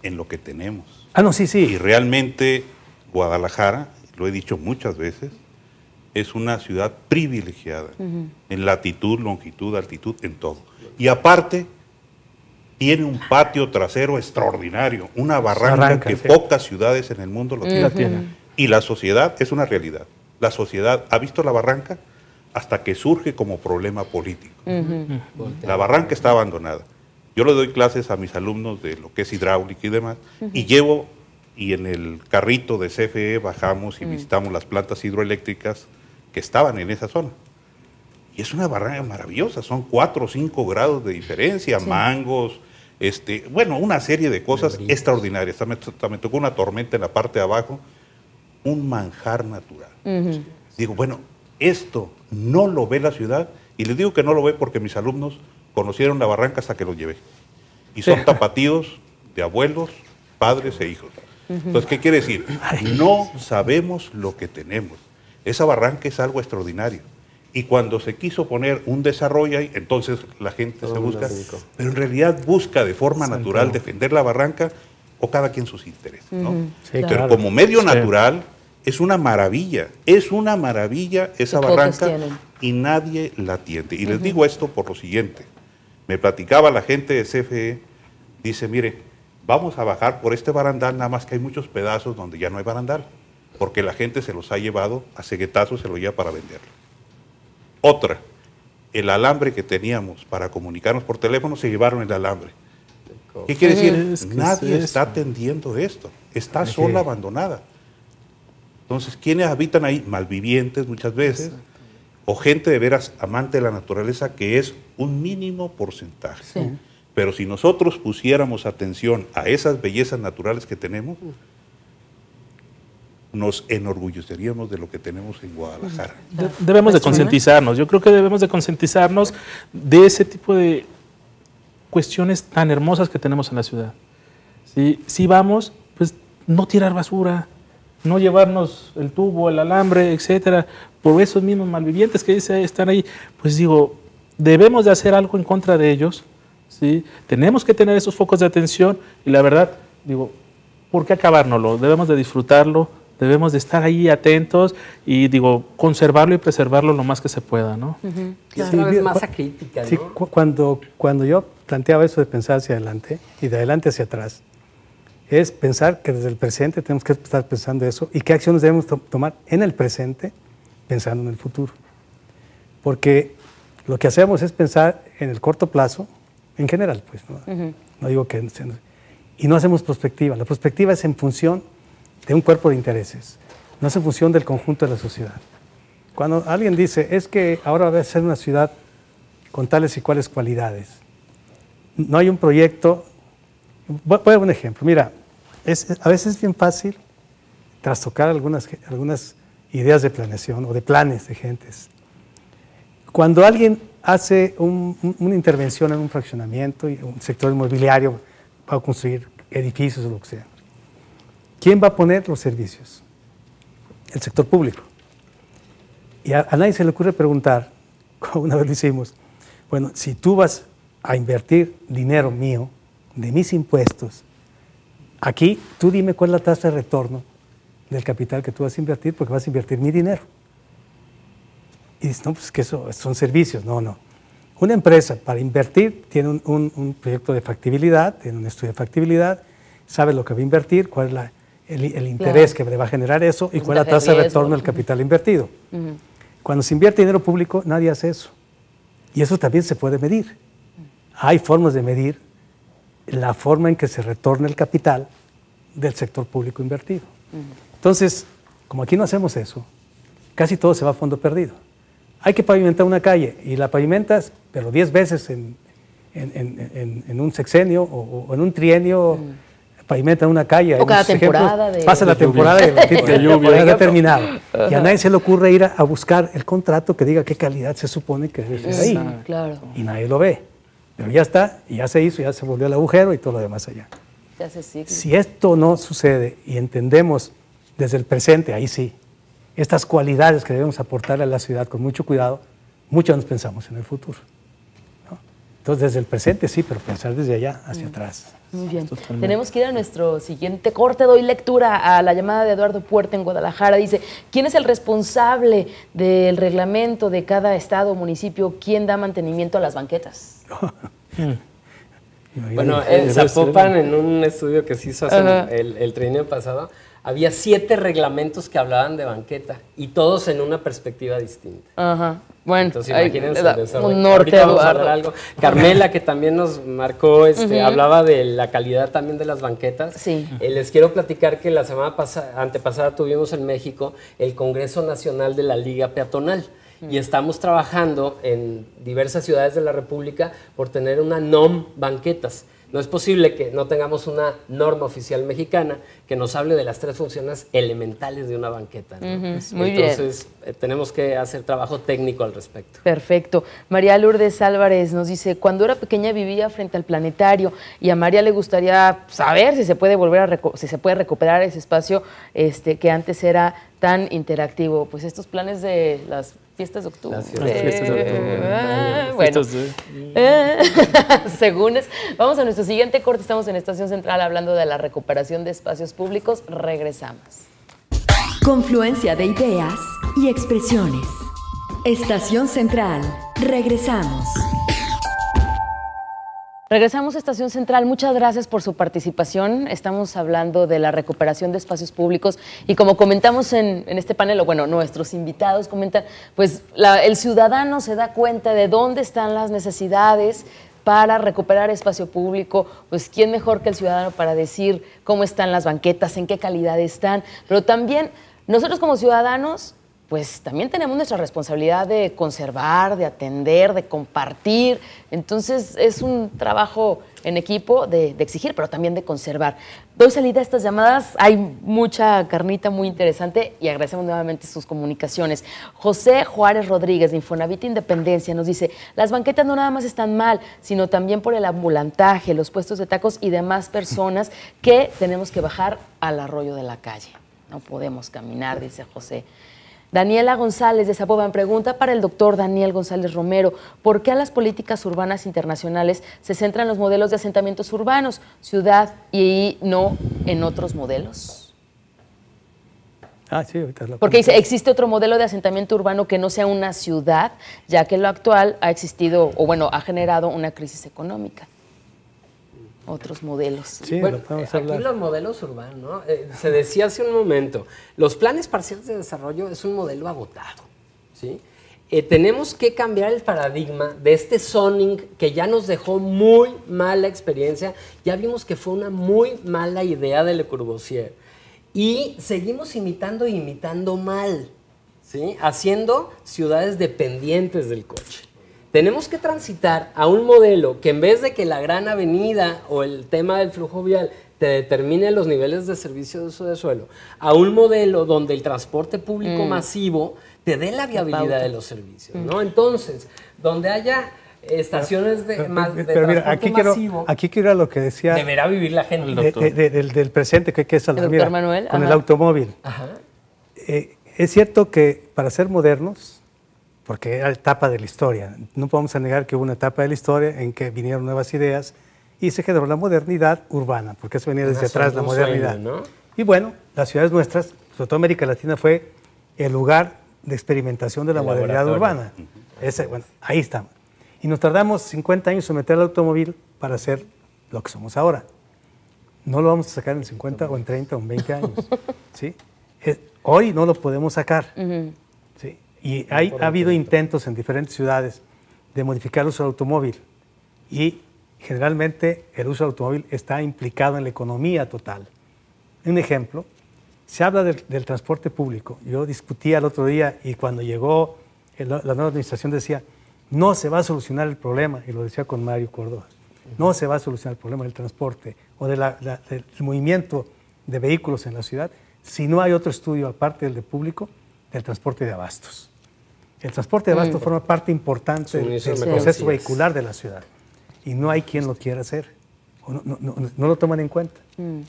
en lo que tenemos. Ah, no, sí, sí. Y realmente Guadalajara, lo he dicho muchas veces, es una ciudad privilegiada en latitud, longitud, altitud, en todo. Y aparte, tiene un patio trasero extraordinario, una barranca, que pocas ciudades en el mundo lo tienen. Y la sociedad es una realidad. La sociedad ha visto la barranca hasta que surge como problema político. La barranca está abandonada. Yo le doy clases a mis alumnos de lo que es hidráulica y demás, y llevo, y en el carrito de CFE bajamos y visitamos las plantas hidroeléctricas que estaban en esa zona. Y es una barranca maravillosa, son 4 o 5 grados de diferencia, mangos, este, bueno, una serie de cosas extraordinarias. también tocó una tormenta en la parte de abajo, un manjar natural. Digo, bueno, esto no lo ve la ciudad, y les digo que no lo ve porque mis alumnos conocieron la barranca hasta que lo llevé. Y son tapatíos de abuelos, padres e hijos. Entonces, ¿qué quiere decir? No sabemos lo que tenemos. Esa barranca es algo extraordinario. Y cuando se quiso poner un desarrollo ahí, entonces la gente se busca, pero en realidad busca de forma natural defender la barranca o cada quien sus intereses. pero como medio natural es una maravilla, es una maravilla esa barranca y nadie la tiende Y les digo esto por lo siguiente, me platicaba la gente de CFE, dice, mire, vamos a bajar por este barandal, nada más que hay muchos pedazos donde ya no hay barandal porque la gente se los ha llevado a ceguetazos, se lo lleva para venderlo. Otra, el alambre que teníamos para comunicarnos por teléfono, se llevaron el alambre. ¿Qué quiere decir? Nadie está atendiendo esto. Está sola, abandonada. Entonces, ¿quiénes habitan ahí? Malvivientes muchas veces, o gente de veras amante de la naturaleza, que es un mínimo porcentaje. Pero si nosotros pusiéramos atención a esas bellezas naturales que tenemos, nos enorgulleceríamos de lo que tenemos en Guadalajara. debemos de concientizarnos, yo creo que debemos de concientizarnos de ese tipo de cuestiones tan hermosas que tenemos en la ciudad. Si, si vamos, pues no tirar basura, no llevarnos el tubo, el alambre, etcétera, por esos mismos malvivientes que están ahí, pues digo, debemos de hacer algo en contra de ellos, ¿sí? Tenemos que tener esos focos de atención y la verdad, digo, ¿por qué acabárnoslo? Debemos de disfrutarlo, debemos de estar ahí atentos y digo, conservarlo y preservarlo lo más que se pueda, ¿no? es masa crítica, ¿no? Sí, cuando, cuando yo planteaba eso de pensar hacia adelante y de adelante hacia atrás, es pensar que desde el presente tenemos que estar pensando eso y qué acciones debemos tomar en el presente pensando en el futuro. Porque lo que hacemos es pensar en el corto plazo, en general, pues, ¿no? no digo que... Y no hacemos perspectiva, La perspectiva es en función de un cuerpo de intereses, no es en función del conjunto de la sociedad. Cuando alguien dice, es que ahora va a ser una ciudad con tales y cuales cualidades, no hay un proyecto, voy a dar un ejemplo, mira, a veces es bien fácil trastocar algunas, algunas ideas de planeación o de planes de gentes. Cuando alguien hace una intervención en un fraccionamiento, y un sector inmobiliario, para construir edificios o lo que sea, ¿Quién va a poner los servicios? El sector público. Y a, nadie se le ocurre preguntar, como una vez lo hicimos, bueno, si tú vas a invertir dinero mío, de mis impuestos, aquí tú dime cuál es la tasa de retorno del capital que tú vas a invertir, porque vas a invertir mi dinero. Y dices, no, pues que eso son servicios. No, no. Una empresa para invertir tiene un, un proyecto de factibilidad, tiene un estudio de factibilidad, sabe lo que va a invertir, cuál es la, el, interés que que va a generar eso y cuál es la tasa de retorno del capital invertido. Cuando se invierte dinero público, nadie hace eso. Y eso también se puede medir. Hay formas de medir la forma en que se retorna el capital del sector público invertido. Entonces, como aquí no hacemos eso, casi todo se va a fondo perdido. Hay que pavimentar una calle y la pavimentas, pero 10 veces en, un sexenio o, en un trienio pavimenta una calle. Pasa la temporada de, de lluvia. Ya Y a nadie se le ocurre ir a, buscar el contrato que diga qué calidad se supone que es ser ahí. Y nadie lo ve. Pero ya está, y ya se hizo, ya se volvió el agujero y todo lo demás allá. Si esto no sucede y entendemos desde el presente, ahí sí, estas cualidades que debemos aportar a la ciudad con mucho cuidado, mucho nos pensamos en el futuro. Entonces, desde el presente sí, pero pensar desde allá hacia mm. atrás. Muy bien. Tenemos que ir a nuestro siguiente corte. Doy lectura a la llamada de Eduardo Puerta en Guadalajara. Dice, ¿quién es el responsable del reglamento de cada estado o municipio? ¿Quién da mantenimiento a las banquetas? bueno, en Zapopan, en un estudio que se hizo hace el, el pasado, había siete reglamentos que hablaban de banqueta y todos en una perspectiva distinta. Ajá. Bueno, un norte algo. Carmela, que también nos marcó, este, hablaba de la calidad también de las banquetas. Sí. Eh, les quiero platicar que la semana antepasada tuvimos en México el Congreso Nacional de la Liga Peatonal y estamos trabajando en diversas ciudades de la República por tener una NOM banquetas. No es posible que no tengamos una norma oficial mexicana que nos hable de las tres funciones elementales de una banqueta. Entonces, eh, tenemos que hacer trabajo técnico al respecto. Perfecto. María Lourdes Álvarez nos dice, cuando era pequeña vivía frente al planetario y a María le gustaría saber si se puede volver a si se puede recuperar ese espacio este, que antes era tan interactivo. Pues estos planes de las fiestas de octubre. de octubre. bueno, según es. Vamos a nuestro siguiente corte. Estamos en Estación Central hablando de la recuperación de espacios públicos. Regresamos. Confluencia de ideas y expresiones. Estación Central. Regresamos. Regresamos a Estación Central. Muchas gracias por su participación. Estamos hablando de la recuperación de espacios públicos y como comentamos en, este panel, o bueno, nuestros invitados comentan, pues el ciudadano se da cuenta de dónde están las necesidades para recuperar espacio público, pues quién mejor que el ciudadano para decir cómo están las banquetas, en qué calidad están, pero también nosotros como ciudadanos pues también tenemos nuestra responsabilidad de conservar, de atender, de compartir. Entonces es un trabajo en equipo de, exigir, pero también de conservar. Doy salida a estas llamadas, hay mucha carnita muy interesante y agradecemos nuevamente sus comunicaciones. José Juárez Rodríguez de Infonavit Independencia nos dice, las banquetas no nada más están mal, sino también por el ambulantaje, los puestos de tacos y demás personas que tenemos que bajar al arroyo de la calle. No podemos caminar, dice José. Daniela González de Zapopan pregunta para el doctor Daniel González Romero, ¿por qué a las políticas urbanas internacionales se centran los modelos de asentamientos urbanos, ciudad y no en otros modelos? Ah, sí, Porque dice, ¿existe otro modelo de asentamiento urbano que no sea una ciudad, ya que lo actual ha existido, o bueno, ha generado una crisis económica? otros modelos. bueno, eh, aquí los modelos urbanos, ¿no? Eh, se decía hace un momento, los planes parciales de desarrollo es un modelo agotado, ¿sí? Eh, tenemos que cambiar el paradigma de este zoning que ya nos dejó muy mala experiencia. Ya vimos que fue una muy mala idea de Le Corbusier. Y seguimos imitando e imitando mal, ¿sí? Haciendo ciudades dependientes del coche tenemos que transitar a un modelo que en vez de que la gran avenida o el tema del flujo vial te determine los niveles de servicio de uso de suelo, a un modelo donde el transporte público mm. masivo te dé la viabilidad de los servicios, ¿no? Mm. Entonces, donde haya estaciones de, transporte más, pero mira, aquí Quiero, aquí lo que decía... Deberá vivir la gente, del, presente, que, que salvar con el automóvil. Eh, es cierto que para ser modernos porque era la etapa de la historia. No podemos negar que hubo una etapa de la historia en que vinieron nuevas ideas y se generó la modernidad urbana, porque eso venía desde atrás, la modernidad. Y bueno, las ciudades nuestras, sobre todo América Latina, fue el lugar de experimentación de la modernidad urbana. Ese, ahí estamos. Y nos tardamos 50 años en meter el automóvil para ser lo que somos ahora. No lo vamos a sacar en 50 o en 30 o en 20 años. Eh, hoy no lo podemos sacar. Y hay, ha habido intentos en diferentes ciudades de modificar el uso del automóvil y generalmente el uso del automóvil está implicado en la economía total. Un ejemplo, se habla del, transporte público. Yo discutía el otro día y cuando llegó la nueva administración decía, no se va a solucionar el problema, y lo decía con Mario Córdoba, no se va a solucionar el problema del transporte o del movimiento de vehículos en la ciudad si no hay otro estudio aparte del de público del transporte de abastos. El transporte de abasto mm. forma parte importante del proceso vehicular de la ciudad y no hay quien lo quiera hacer. O no, lo toman en cuenta. Mm.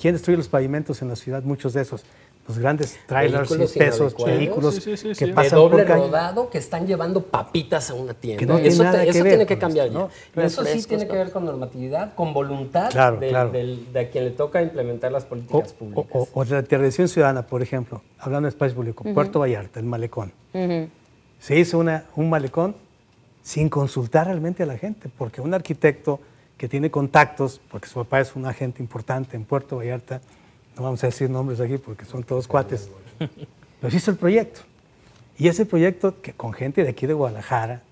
¿Quién destruye los pavimentos en la ciudad? Muchos de esos. Los grandes trailers vehículos pesos, vehículos que pasan de doble por rodado que están llevando papitas a una tienda. eso, tiene que cambiar Eso sí tiene que ver con normatividad, con voluntad de, a quien le toca implementar las políticas públicas. O, la televisión ciudadana, por ejemplo, hablando de espacio público, Puerto Vallarta, el malecón se hizo un malecón sin consultar realmente a la gente, porque un arquitecto que tiene contactos, porque su papá es un agente importante en Puerto Vallarta, no vamos a decir nombres aquí porque son todos cuates, nos hizo el proyecto. Y ese proyecto que con gente de aquí de Guadalajara,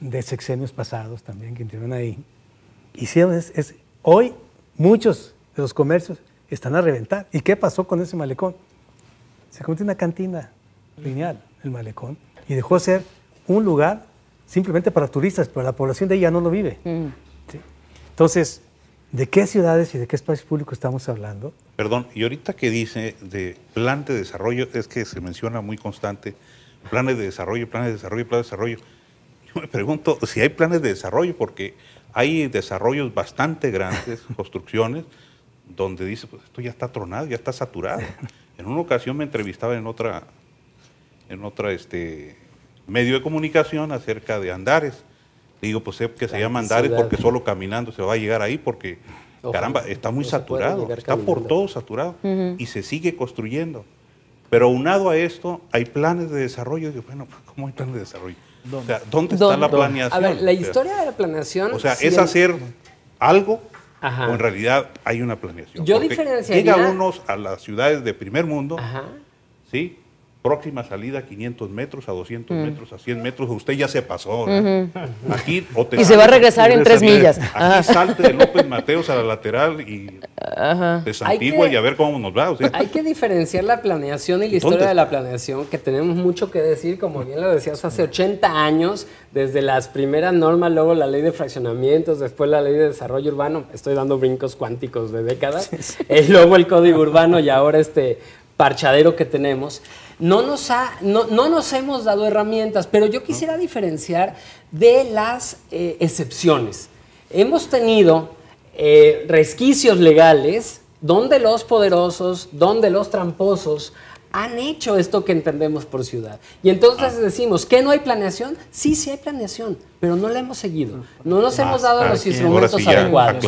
de sexenios pasados también que intervienen ahí, hicieron es, hoy muchos de los comercios están a reventar. ¿Y qué pasó con ese malecón? Se convirtió en una cantina lineal, el malecón y dejó de ser un lugar simplemente para turistas, pero la población de ahí no lo vive. Mm. Entonces, ¿de qué ciudades y de qué espacios públicos estamos hablando? Perdón, y ahorita que dice de plan de desarrollo, es que se menciona muy constante, planes de desarrollo, planes de desarrollo, planes de desarrollo. Yo me pregunto si hay planes de desarrollo, porque hay desarrollos bastante grandes, construcciones, donde dice, pues esto ya está tronado, ya está saturado. En una ocasión me entrevistaba en otra en otro este, medio de comunicación acerca de Andares. digo, pues que se llama Andares porque solo caminando se va a llegar ahí porque, caramba, está muy saturado, está por todo saturado y se sigue construyendo. Pero unado a esto, hay planes de desarrollo. Digo, bueno, pues, ¿cómo hay planes de desarrollo? ¿Dónde, está la planeación? A ver, la historia de la planeación... O sea, es hacer algo o en realidad hay una planeación. Yo diferenciaría... Llega unos a las ciudades de primer mundo, ¿sí? próxima salida a 500 metros, a 200 mm. metros, a 100 metros, usted ya se pasó. Aquí Y se va a regresar en tres millas. Aquí salte de López Mateos a la lateral y desantigua y a ver cómo nos va. Hay que diferenciar la planeación y la historia de la planeación, que tenemos mucho que decir, como bien lo decías, hace 80 años, desde las primeras normas, luego la ley de fraccionamientos, después la ley de desarrollo urbano, estoy dando brincos cuánticos de décadas, luego el código urbano y ahora este parchadero que tenemos no nos, ha, no, no nos hemos dado herramientas, pero yo quisiera diferenciar de las eh, excepciones. Hemos tenido eh, resquicios legales donde los poderosos, donde los tramposos han hecho esto que entendemos por ciudad. Y entonces ah. decimos, ¿que no hay planeación? Sí, sí hay planeación, pero no la hemos seguido. No nos hemos dado los instrumentos adecuados.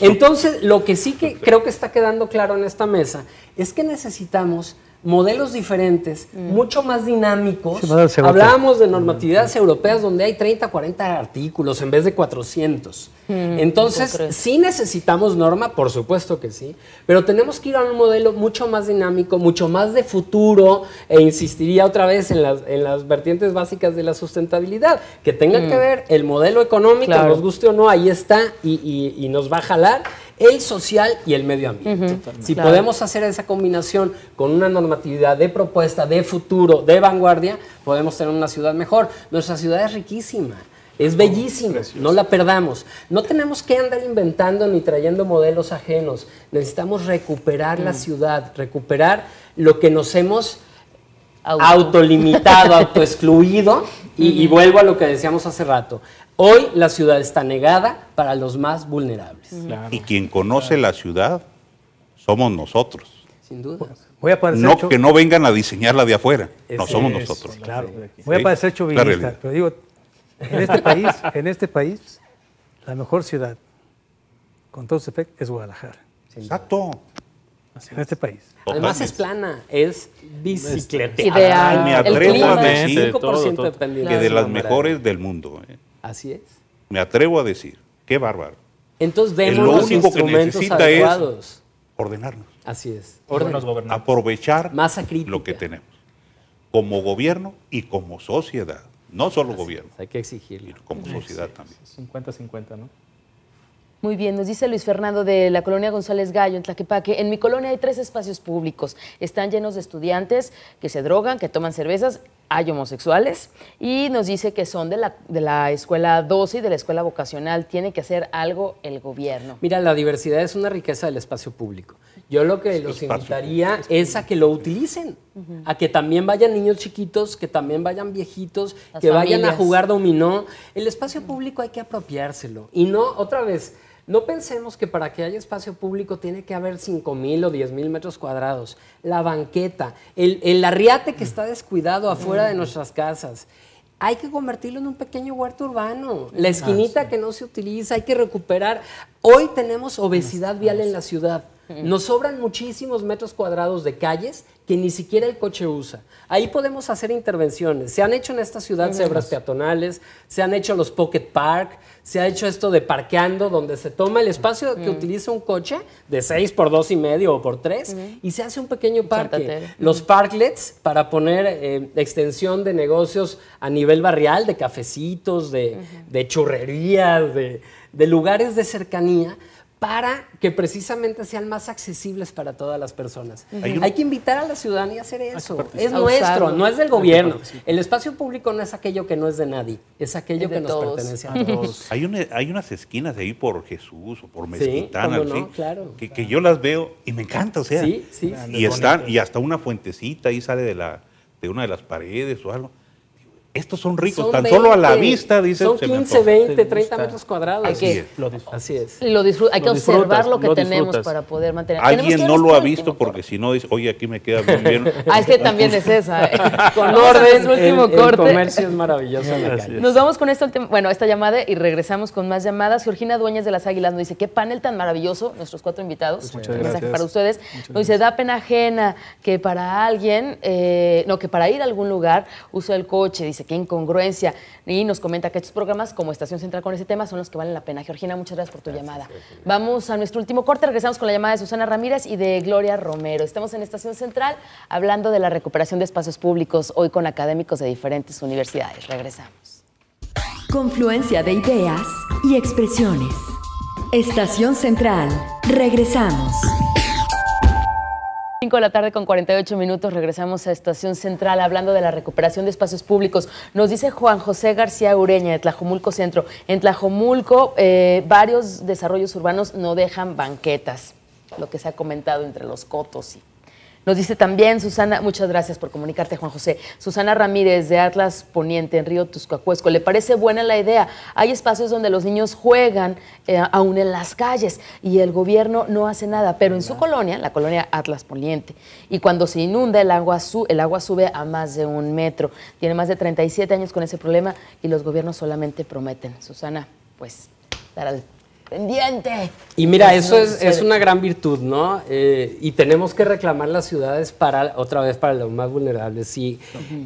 Entonces, lo que sí que creo que está quedando claro en esta mesa es que necesitamos modelos diferentes, mm. mucho más dinámicos. Hablábamos de normatividades europeas donde hay 30, 40 artículos en vez de 400. Mm, Entonces, sí necesitamos norma, por supuesto que sí, pero tenemos que ir a un modelo mucho más dinámico, mucho más de futuro, e insistiría otra vez en las, vertientes básicas de la sustentabilidad, que tengan que mm. ver el modelo económico, nos guste o no, ahí está y nos va a jalar el social y el medio ambiente. si podemos hacer esa combinación con una normatividad de propuesta, de futuro, de vanguardia, podemos tener una ciudad mejor. Nuestra ciudad es riquísima. Es bellísima, no la perdamos. No tenemos que andar inventando ni trayendo modelos ajenos. Necesitamos recuperar la mm. ciudad, recuperar lo que nos hemos autolimitado, autoexcluido, excluido y, vuelvo a lo que decíamos hace rato. Hoy la ciudad está negada para los más vulnerables. y quien conoce la ciudad somos nosotros. Sin duda. Voy a no que no vengan a diseñarla de afuera. no somos nosotros. Voy a parecer chauvinista, pero digo, en este país, en este país, la mejor ciudad, con todo su efecto, es Guadalajara. Exacto. En este país. Además es plana, es bicicleta. Ideal. me atrevo a decir de que de las mejores del mundo. ¿eh? Así es. Me atrevo a decir, qué bárbaro. Entonces vemos lo instrumentos ordenarnos. Así es. Ordenarnos. gobernar. Aprovechar lo que tenemos. Como gobierno y como sociedad. No solo gobierno. hay que exigirlo. Como sociedad también. 50-50, ¿no? Muy bien, nos dice Luis Fernando de la colonia González Gallo en Tlaquepaque. En mi colonia hay tres espacios públicos. Están llenos de estudiantes que se drogan, que toman cervezas hay homosexuales y nos dice que son de la, de la escuela 12 y de la escuela vocacional. Tiene que hacer algo el gobierno. Mira, la diversidad es una riqueza del espacio público. Yo lo que los invitaría es a que lo utilicen, a que también vayan niños chiquitos, que también vayan viejitos, que vayan a jugar dominó. El espacio público hay que apropiárselo y no otra vez no pensemos que para que haya espacio público tiene que haber 5 mil o 10 mil metros cuadrados, la banqueta, el, arriate que está descuidado afuera de nuestras casas hay que convertirlo en un pequeño huerto urbano. La ah, esquinita que no se utiliza, hay que recuperar. Hoy tenemos obesidad vial en la ciudad. Mm. Nos sobran muchísimos metros cuadrados de calles que ni siquiera el coche usa. Ahí podemos hacer intervenciones. Se han hecho en esta ciudad cebras peatonales, se han hecho los pocket park, se ha hecho esto de parqueando, donde se toma el espacio que mm. utiliza un coche de seis por dos y medio o por tres mm. y se hace un pequeño parque. Los parklets para poner eh, extensión de negocios a nivel barrial, de cafecitos, de, churrerías, de lugares de cercanía para que precisamente sean más accesibles para todas las personas. Hay, que invitar a la ciudadanía a hacer eso. Es nuestro, no es del gobierno. El espacio público no es aquello que no es de nadie, es aquello que nos pertenece a todos. Hay, hay unas esquinas ahí por Jesús o por Mezquitana, claro, que, yo las veo y me encanta, sea. y, están, y hasta una fuentecita ahí sale de, la, de una de las paredes o algo estos son ricos, tan solo a la vista, dice. Son 15, 20, 30 metros cuadrados. Así, es. Lo hay que observar lo que tenemos para poder mantener. Alguien no lo ha visto porque si no dice, oye, aquí me queda bien bien. ah, es que también es esa. ¿eh? Con orden, el último corte. comercio es maravilloso. Nos vamos con esta, bueno, esta llamada y regresamos con más llamadas. Georgina Dueñas de las Águilas nos dice, qué panel tan maravilloso, nuestros cuatro invitados. Pues muchas gracias. Para ustedes. nos dice, da pena ajena que para alguien, eh, no, que para ir a algún lugar uso el coche. Dice, qué incongruencia. Y nos comenta que estos programas, como Estación Central con ese tema, son los que valen la pena. Georgina, muchas gracias por tu llamada. Vamos a nuestro último corte. Regresamos con la llamada de Susana Ramírez y de Gloria Romero. Estamos en Estación Central hablando de la recuperación de espacios públicos, hoy con académicos de diferentes universidades. Regresamos. Confluencia de ideas y expresiones. Estación Central. Regresamos. 5 de la tarde con 48 minutos regresamos a Estación Central hablando de la recuperación de espacios públicos. Nos dice Juan José García Ureña de Tlajomulco Centro. En Tlajomulco eh, varios desarrollos urbanos no dejan banquetas, lo que se ha comentado entre los cotos y nos dice también Susana, muchas gracias por comunicarte, Juan José. Susana Ramírez de Atlas Poniente en Río Tuscoacuesco. ¿Le parece buena la idea? Hay espacios donde los niños juegan, eh, aún en las calles, y el gobierno no hace nada. Pero en su colonia, la colonia Atlas Poniente, y cuando se inunda el agua, el agua sube a más de un metro. Tiene más de 37 años con ese problema y los gobiernos solamente prometen. Susana, pues, dar al pendiente. Y mira, pues eso es, una gran virtud, ¿no? Eh, y tenemos que reclamar las ciudades para, otra vez, para los más vulnerables. Si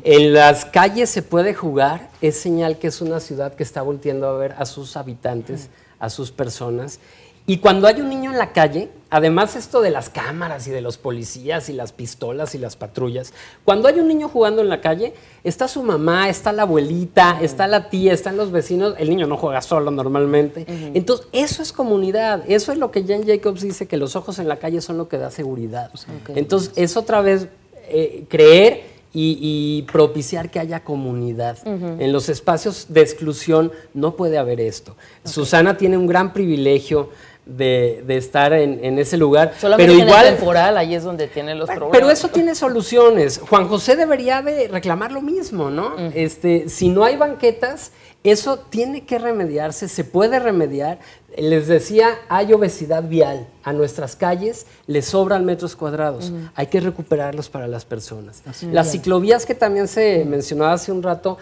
en las calles se puede jugar, es señal que es una ciudad que está volteando a ver a sus habitantes, a sus personas y cuando hay un niño en la calle, además esto de las cámaras y de los policías y las pistolas y las patrullas, cuando hay un niño jugando en la calle, está su mamá, está la abuelita, está la tía, están los vecinos, el niño no juega solo normalmente. Entonces, eso es comunidad, eso es lo que Jane Jacobs dice, que los ojos en la calle son lo que da seguridad. Entonces, es otra vez eh, creer y, propiciar que haya comunidad. En los espacios de exclusión no puede haber esto. Susana tiene un gran privilegio de, estar en, ese lugar. pero igual, en el temporal, ahí es donde tiene los problemas. Pero eso tiene soluciones. Juan José debería de reclamar lo mismo, ¿no? Este, si no hay banquetas, eso tiene que remediarse, se puede remediar. Les decía, hay obesidad vial. A nuestras calles le sobran metros cuadrados. Hay que recuperarlos para las personas. las ciclovías que también se mencionaba hace un rato,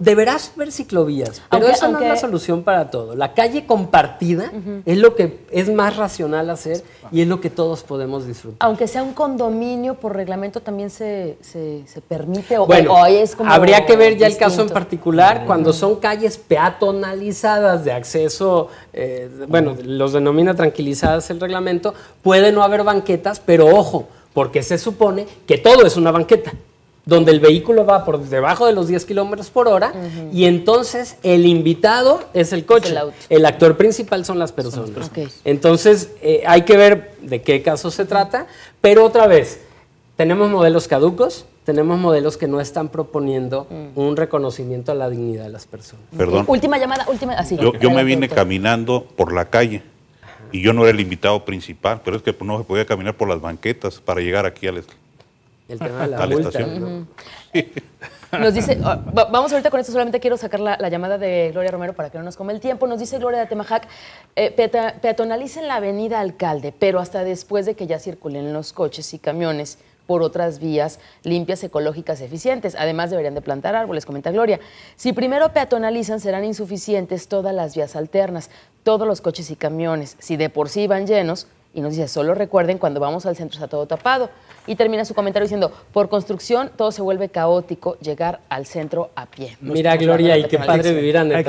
deberás ver ciclovías, pero eso no es la solución para todo. La calle compartida es lo que es más racional hacer y es lo que todos podemos disfrutar. Aunque sea un condominio, por reglamento también se, se, permite o, bueno, es como Habría que ver ya el caso en particular, cuando son calles peatonalizadas de acceso, eh, bueno, los denomina tranquilizadas el reglamento, puede no haber banquetas, pero ojo, porque se supone que todo es una banqueta donde el vehículo va por debajo de los 10 kilómetros por hora y entonces el invitado es el coche. el, actor principal son las personas. Entonces eh, hay que ver de qué caso se trata, pero otra vez, tenemos modelos caducos, tenemos modelos que no están proponiendo mm. un reconocimiento a la dignidad de las personas. Perdón. Última llamada, última. yo, yo me vine caminando por la calle y yo no era el invitado principal, pero es que no se podía caminar por las banquetas para llegar aquí al, el tema de la, Nos dice, oh, vamos ahorita con esto, solamente quiero sacar la, llamada de Gloria Romero para que no nos come el tiempo. Nos dice Gloria de Temajac, eh, peatonalicen la avenida Alcalde, pero hasta después de que ya circulen los coches y camiones por otras vías limpias, ecológicas, eficientes. Además, deberían de plantar árboles, comenta Gloria. Si primero peatonalizan, serán insuficientes todas las vías alternas, todos los coches y camiones. Si de por sí van llenos, y nos dice, solo recuerden cuando vamos al centro está todo tapado. Y termina su comentario diciendo, por construcción todo se vuelve caótico, llegar al centro a pie. Mira, Gloria, y qué padre vivir en el Hay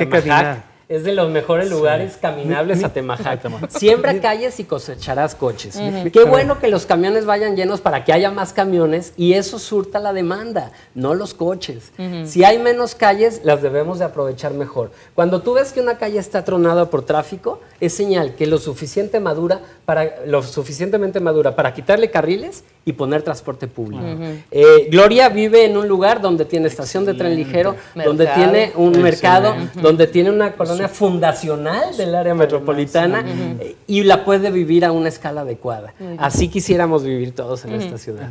es de los mejores lugares caminables a Temajac. Siembra calles y cosecharás coches. Qué bueno que los camiones vayan llenos para que haya más camiones y eso surta la demanda, no los coches. Si hay menos calles, las debemos de aprovechar mejor. Cuando tú ves que una calle está tronada por tráfico, es señal que lo suficiente madura para lo suficientemente madura para quitarle carriles y poner transporte público. Eh, Gloria vive en un lugar donde tiene estación de tren ligero, donde tiene un mercado, donde tiene una colonia fundacional del área metropolitana eh, y la puede vivir a una escala adecuada. Así quisiéramos vivir todos en esta ciudad.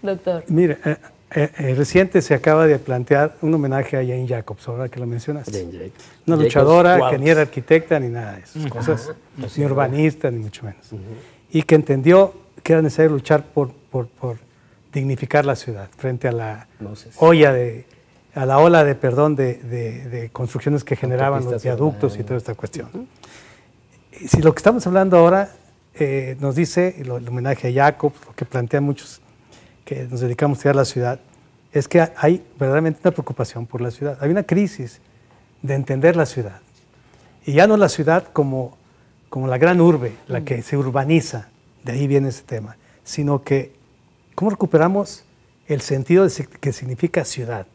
Doctor. Mira, eh, reciente se acaba de plantear un homenaje a Jane Jacobs, ahora que lo mencionaste. Una luchadora que ni era arquitecta ni nada de esas cosas, ni urbanista ni mucho menos. Y que entendió que era necesario luchar por, dignificar la ciudad frente a la olla de a la ola de perdón de, construcciones que generaban los viaductos y toda esta cuestión. Si lo que estamos hablando ahora eh, nos dice, el, homenaje a Jacob, lo que plantean muchos que nos dedicamos a estudiar la ciudad, es que hay verdaderamente una preocupación por la ciudad. Hay una crisis de entender la ciudad. Y ya no la ciudad como, como la gran urbe, la que se urbaniza, de ahí viene ese tema, sino que cómo recuperamos el sentido que significa ciudad.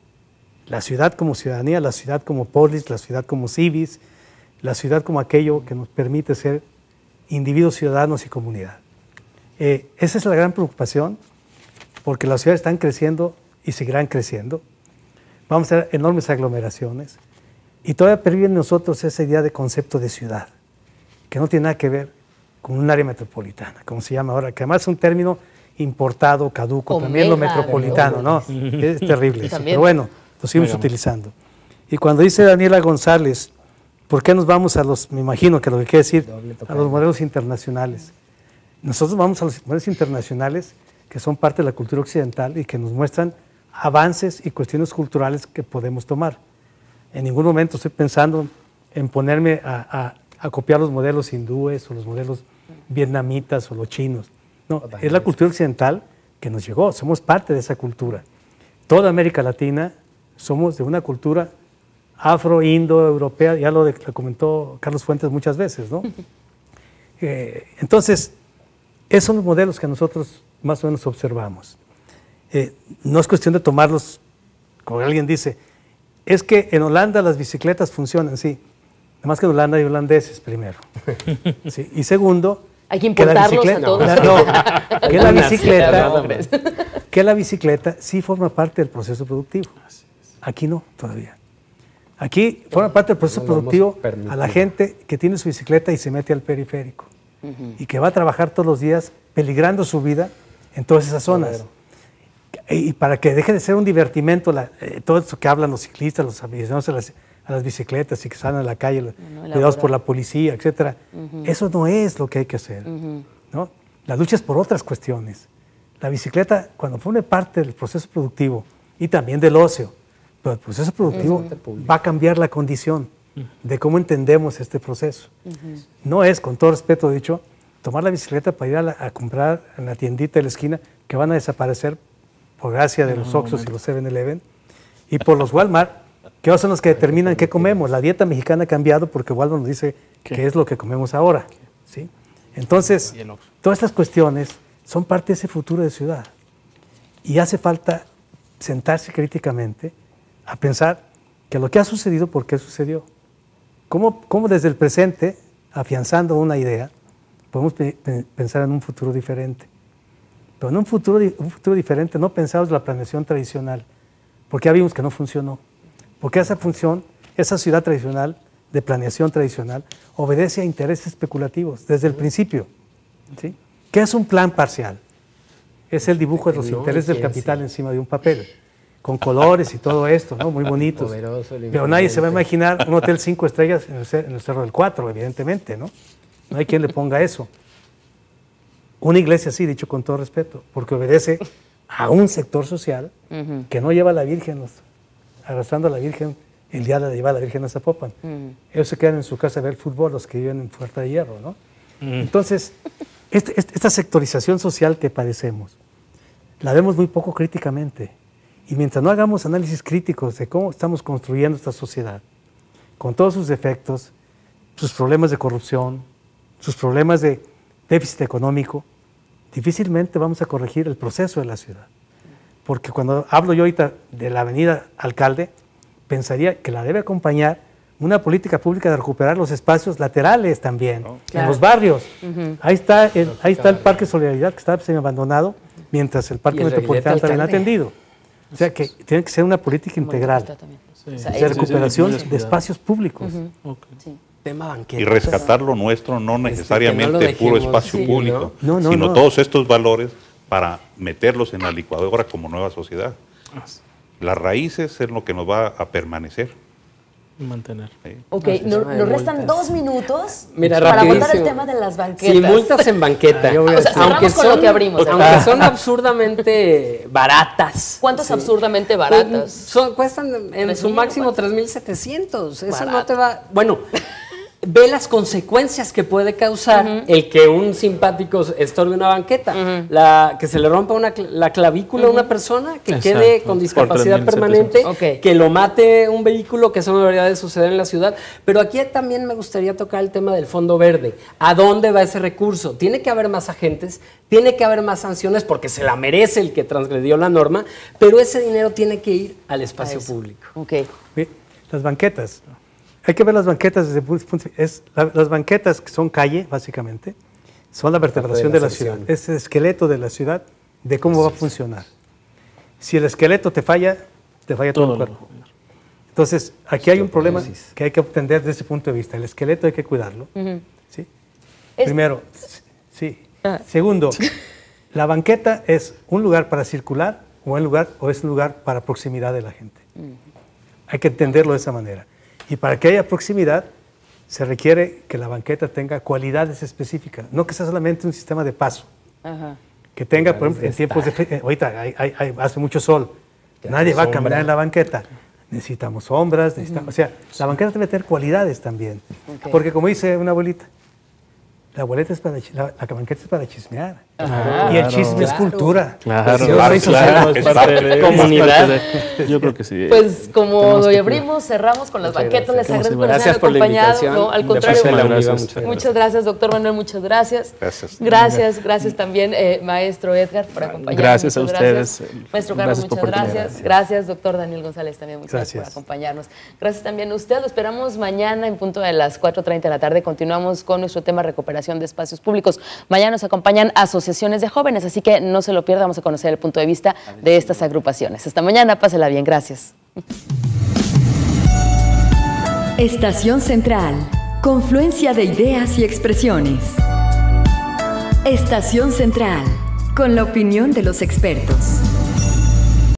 La ciudad como ciudadanía, la ciudad como polis, la ciudad como civis, la ciudad como aquello que nos permite ser individuos, ciudadanos y comunidad. Eh, esa es la gran preocupación, porque las ciudades están creciendo y seguirán creciendo. Vamos a tener enormes aglomeraciones. Y todavía perviven nosotros esa idea de concepto de ciudad, que no tiene nada que ver con un área metropolitana, como se llama ahora, que además es un término importado, caduco, también lo metropolitano, ¿no? Es terrible. Eso, pero bueno, lo seguimos utilizando. Y cuando dice Daniela González, ¿por qué nos vamos a los, me imagino que lo que quiere decir, a los modelos internacionales? Nosotros vamos a los modelos internacionales que son parte de la cultura occidental y que nos muestran avances y cuestiones culturales que podemos tomar. En ningún momento estoy pensando en ponerme a copiar los modelos hindúes o los modelos vietnamitas o los chinos. No, es la cultura occidental que nos llegó, somos parte de esa cultura. Toda América Latina somos de una cultura afro-indo-europea, ya lo, comentó Carlos Fuentes muchas veces, ¿no? Eh, entonces, esos son los modelos que nosotros más o menos observamos. Eh, no es cuestión de tomarlos, como alguien dice, es que en Holanda las bicicletas funcionan, sí, nada más que en Holanda hay holandeses primero. Y segundo, hay que importarlos ¿Que a todos. que la bicicleta, que la bicicleta sí forma parte del proceso productivo. Aquí no, todavía. Aquí forma parte del proceso productivo a la gente que tiene su bicicleta y se mete al periférico y que va a trabajar todos los días peligrando su vida en todas esas zonas. Y para que deje de ser un divertimento eh, todo eso que hablan los ciclistas, los aficionados, a las bicicletas y que salen a la calle cuidados por la policía, etc. Eso no es lo que hay que hacer. ¿no? La lucha es por otras cuestiones. La bicicleta, cuando forme parte del proceso productivo y también del ocio, pero el proceso productivo va a cambiar la condición de cómo entendemos este proceso. No es, con todo respeto dicho, tomar la bicicleta para ir a, comprar en la tiendita de la esquina que van a desaparecer por gracia de los Oxxos y los 7-Eleven y por los Walmart que son los que determinan qué comemos. La dieta mexicana ha cambiado porque Waldo nos dice ¿Qué? es lo que comemos ahora. ¿sí? Entonces, todas estas cuestiones son parte de ese futuro de ciudad. Y hace falta sentarse críticamente a pensar que lo que ha sucedido, ¿por qué sucedió? ¿Cómo, cómo desde el presente, afianzando una idea, podemos pensar en un futuro diferente? Pero en un futuro, un futuro diferente no pensamos la planeación tradicional, porque ya vimos que no funcionó porque esa función, esa ciudad tradicional, de planeación tradicional, obedece a intereses especulativos desde el principio. ¿sí? ¿Qué es un plan parcial? Es el dibujo de los intereses del capital encima de un papel, con colores y todo esto, ¿no? muy bonitos. Pero nadie se va a imaginar un hotel cinco estrellas en el, Cerro del Cuatro, evidentemente, ¿no? No hay quien le ponga eso. Una iglesia sí, dicho con todo respeto, porque obedece a un sector social que no lleva a la Virgen los arrastrando a la Virgen el día de llevar a la Virgen a Zapopan. Mm. Ellos se quedan en su casa a ver fútbol, los que viven en Fuerte de Hierro, ¿no? Mm. Entonces, este, este, esta sectorización social que padecemos, la vemos muy poco críticamente. Y mientras no hagamos análisis críticos de cómo estamos construyendo esta sociedad, con todos sus defectos, sus problemas de corrupción, sus problemas de déficit económico, difícilmente vamos a corregir el proceso de la ciudad porque cuando hablo yo ahorita de la avenida Alcalde, pensaría que la debe acompañar una política pública de recuperar los espacios laterales también, oh. en los barrios. Ahí está el, Parque Solidaridad que está semi-abandonado, mientras el Parque Metropolitano está bien atendido. O sea que tiene que ser una política integral de recuperación de espacios públicos. y rescatar lo nuestro, no este, necesariamente puro espacio público, sino todos estos valores para meterlos en la licuadora como nueva sociedad. Las raíces es lo que nos va a permanecer. Mantener. Ok, ah, nos, restan dos minutos para abordar el tema de las banquetas. Sí, multas en banqueta. aunque son, aunque son absurdamente baratas. ¿Cuántos absurdamente pues, baratas? Son, cuestan en su máximo 3.700. Eso no te va... Bueno ve las consecuencias que puede causar el que un simpático estorbe una banqueta, la, que se le rompa una, la clavícula a una persona, que quede con discapacidad permanente, que lo mate un vehículo, que eso no debería de suceder en la ciudad. Pero aquí también me gustaría tocar el tema del fondo verde. ¿A dónde va ese recurso? Tiene que haber más agentes, tiene que haber más sanciones porque se la merece el que transgredió la norma, pero ese dinero tiene que ir al espacio público. Las banquetas, hay que ver las banquetas desde es las banquetas son calle básicamente son la vertebración de la, ciudad, es el esqueleto de la ciudad de cómo va a funcionar. Si el esqueleto te falla, te falla todo, el cuerpo. Entonces, aquí hay un problema que hay que entender desde ese punto de vista. El esqueleto hay que cuidarlo. ¿sí? Primero, sí. Ah. Segundo, la banqueta es un lugar para circular o, un lugar, o es un lugar para proximidad de la gente. Hay que entenderlo de esa manera. Y para que haya proximidad, se requiere que la banqueta tenga cualidades específicas, no que sea solamente un sistema de paso. Que tenga, por ejemplo, en tiempos de... Eh, ahorita hace mucho sol, nadie va a caminar en la banqueta. Necesitamos sombras, necesitamos... O sea, la banqueta debe tener cualidades también. Porque como dice una abuelita, la boleta es para la, banqueta es para chismear. y el chisme es cultura. Claro, claro, claro es parte de comunidad. yo creo que sí. Pues como hoy abrimos, cerramos con las banquetas. Les agradezco por gracias por acompañado. al contrario, muchas gracias. doctor Manuel. Muchas gracias. Gracias. Gracias, gracias mm. también, eh, maestro Edgar, por acompañarnos. Gracias a ustedes. Maestro Carlos, muchas gracias. Gracias, doctor Daniel González, también muchas gracias por acompañarnos. Gracias también a usted. Lo esperamos mañana en punto de las 4.30 de la tarde. Continuamos con nuestro tema recuperación de Espacios Públicos. Mañana nos acompañan asociaciones de jóvenes, así que no se lo pierdamos a conocer el punto de vista de estas agrupaciones. Hasta mañana, pásela bien, gracias. Estación Central, confluencia de ideas y expresiones. Estación Central, con la opinión de los expertos.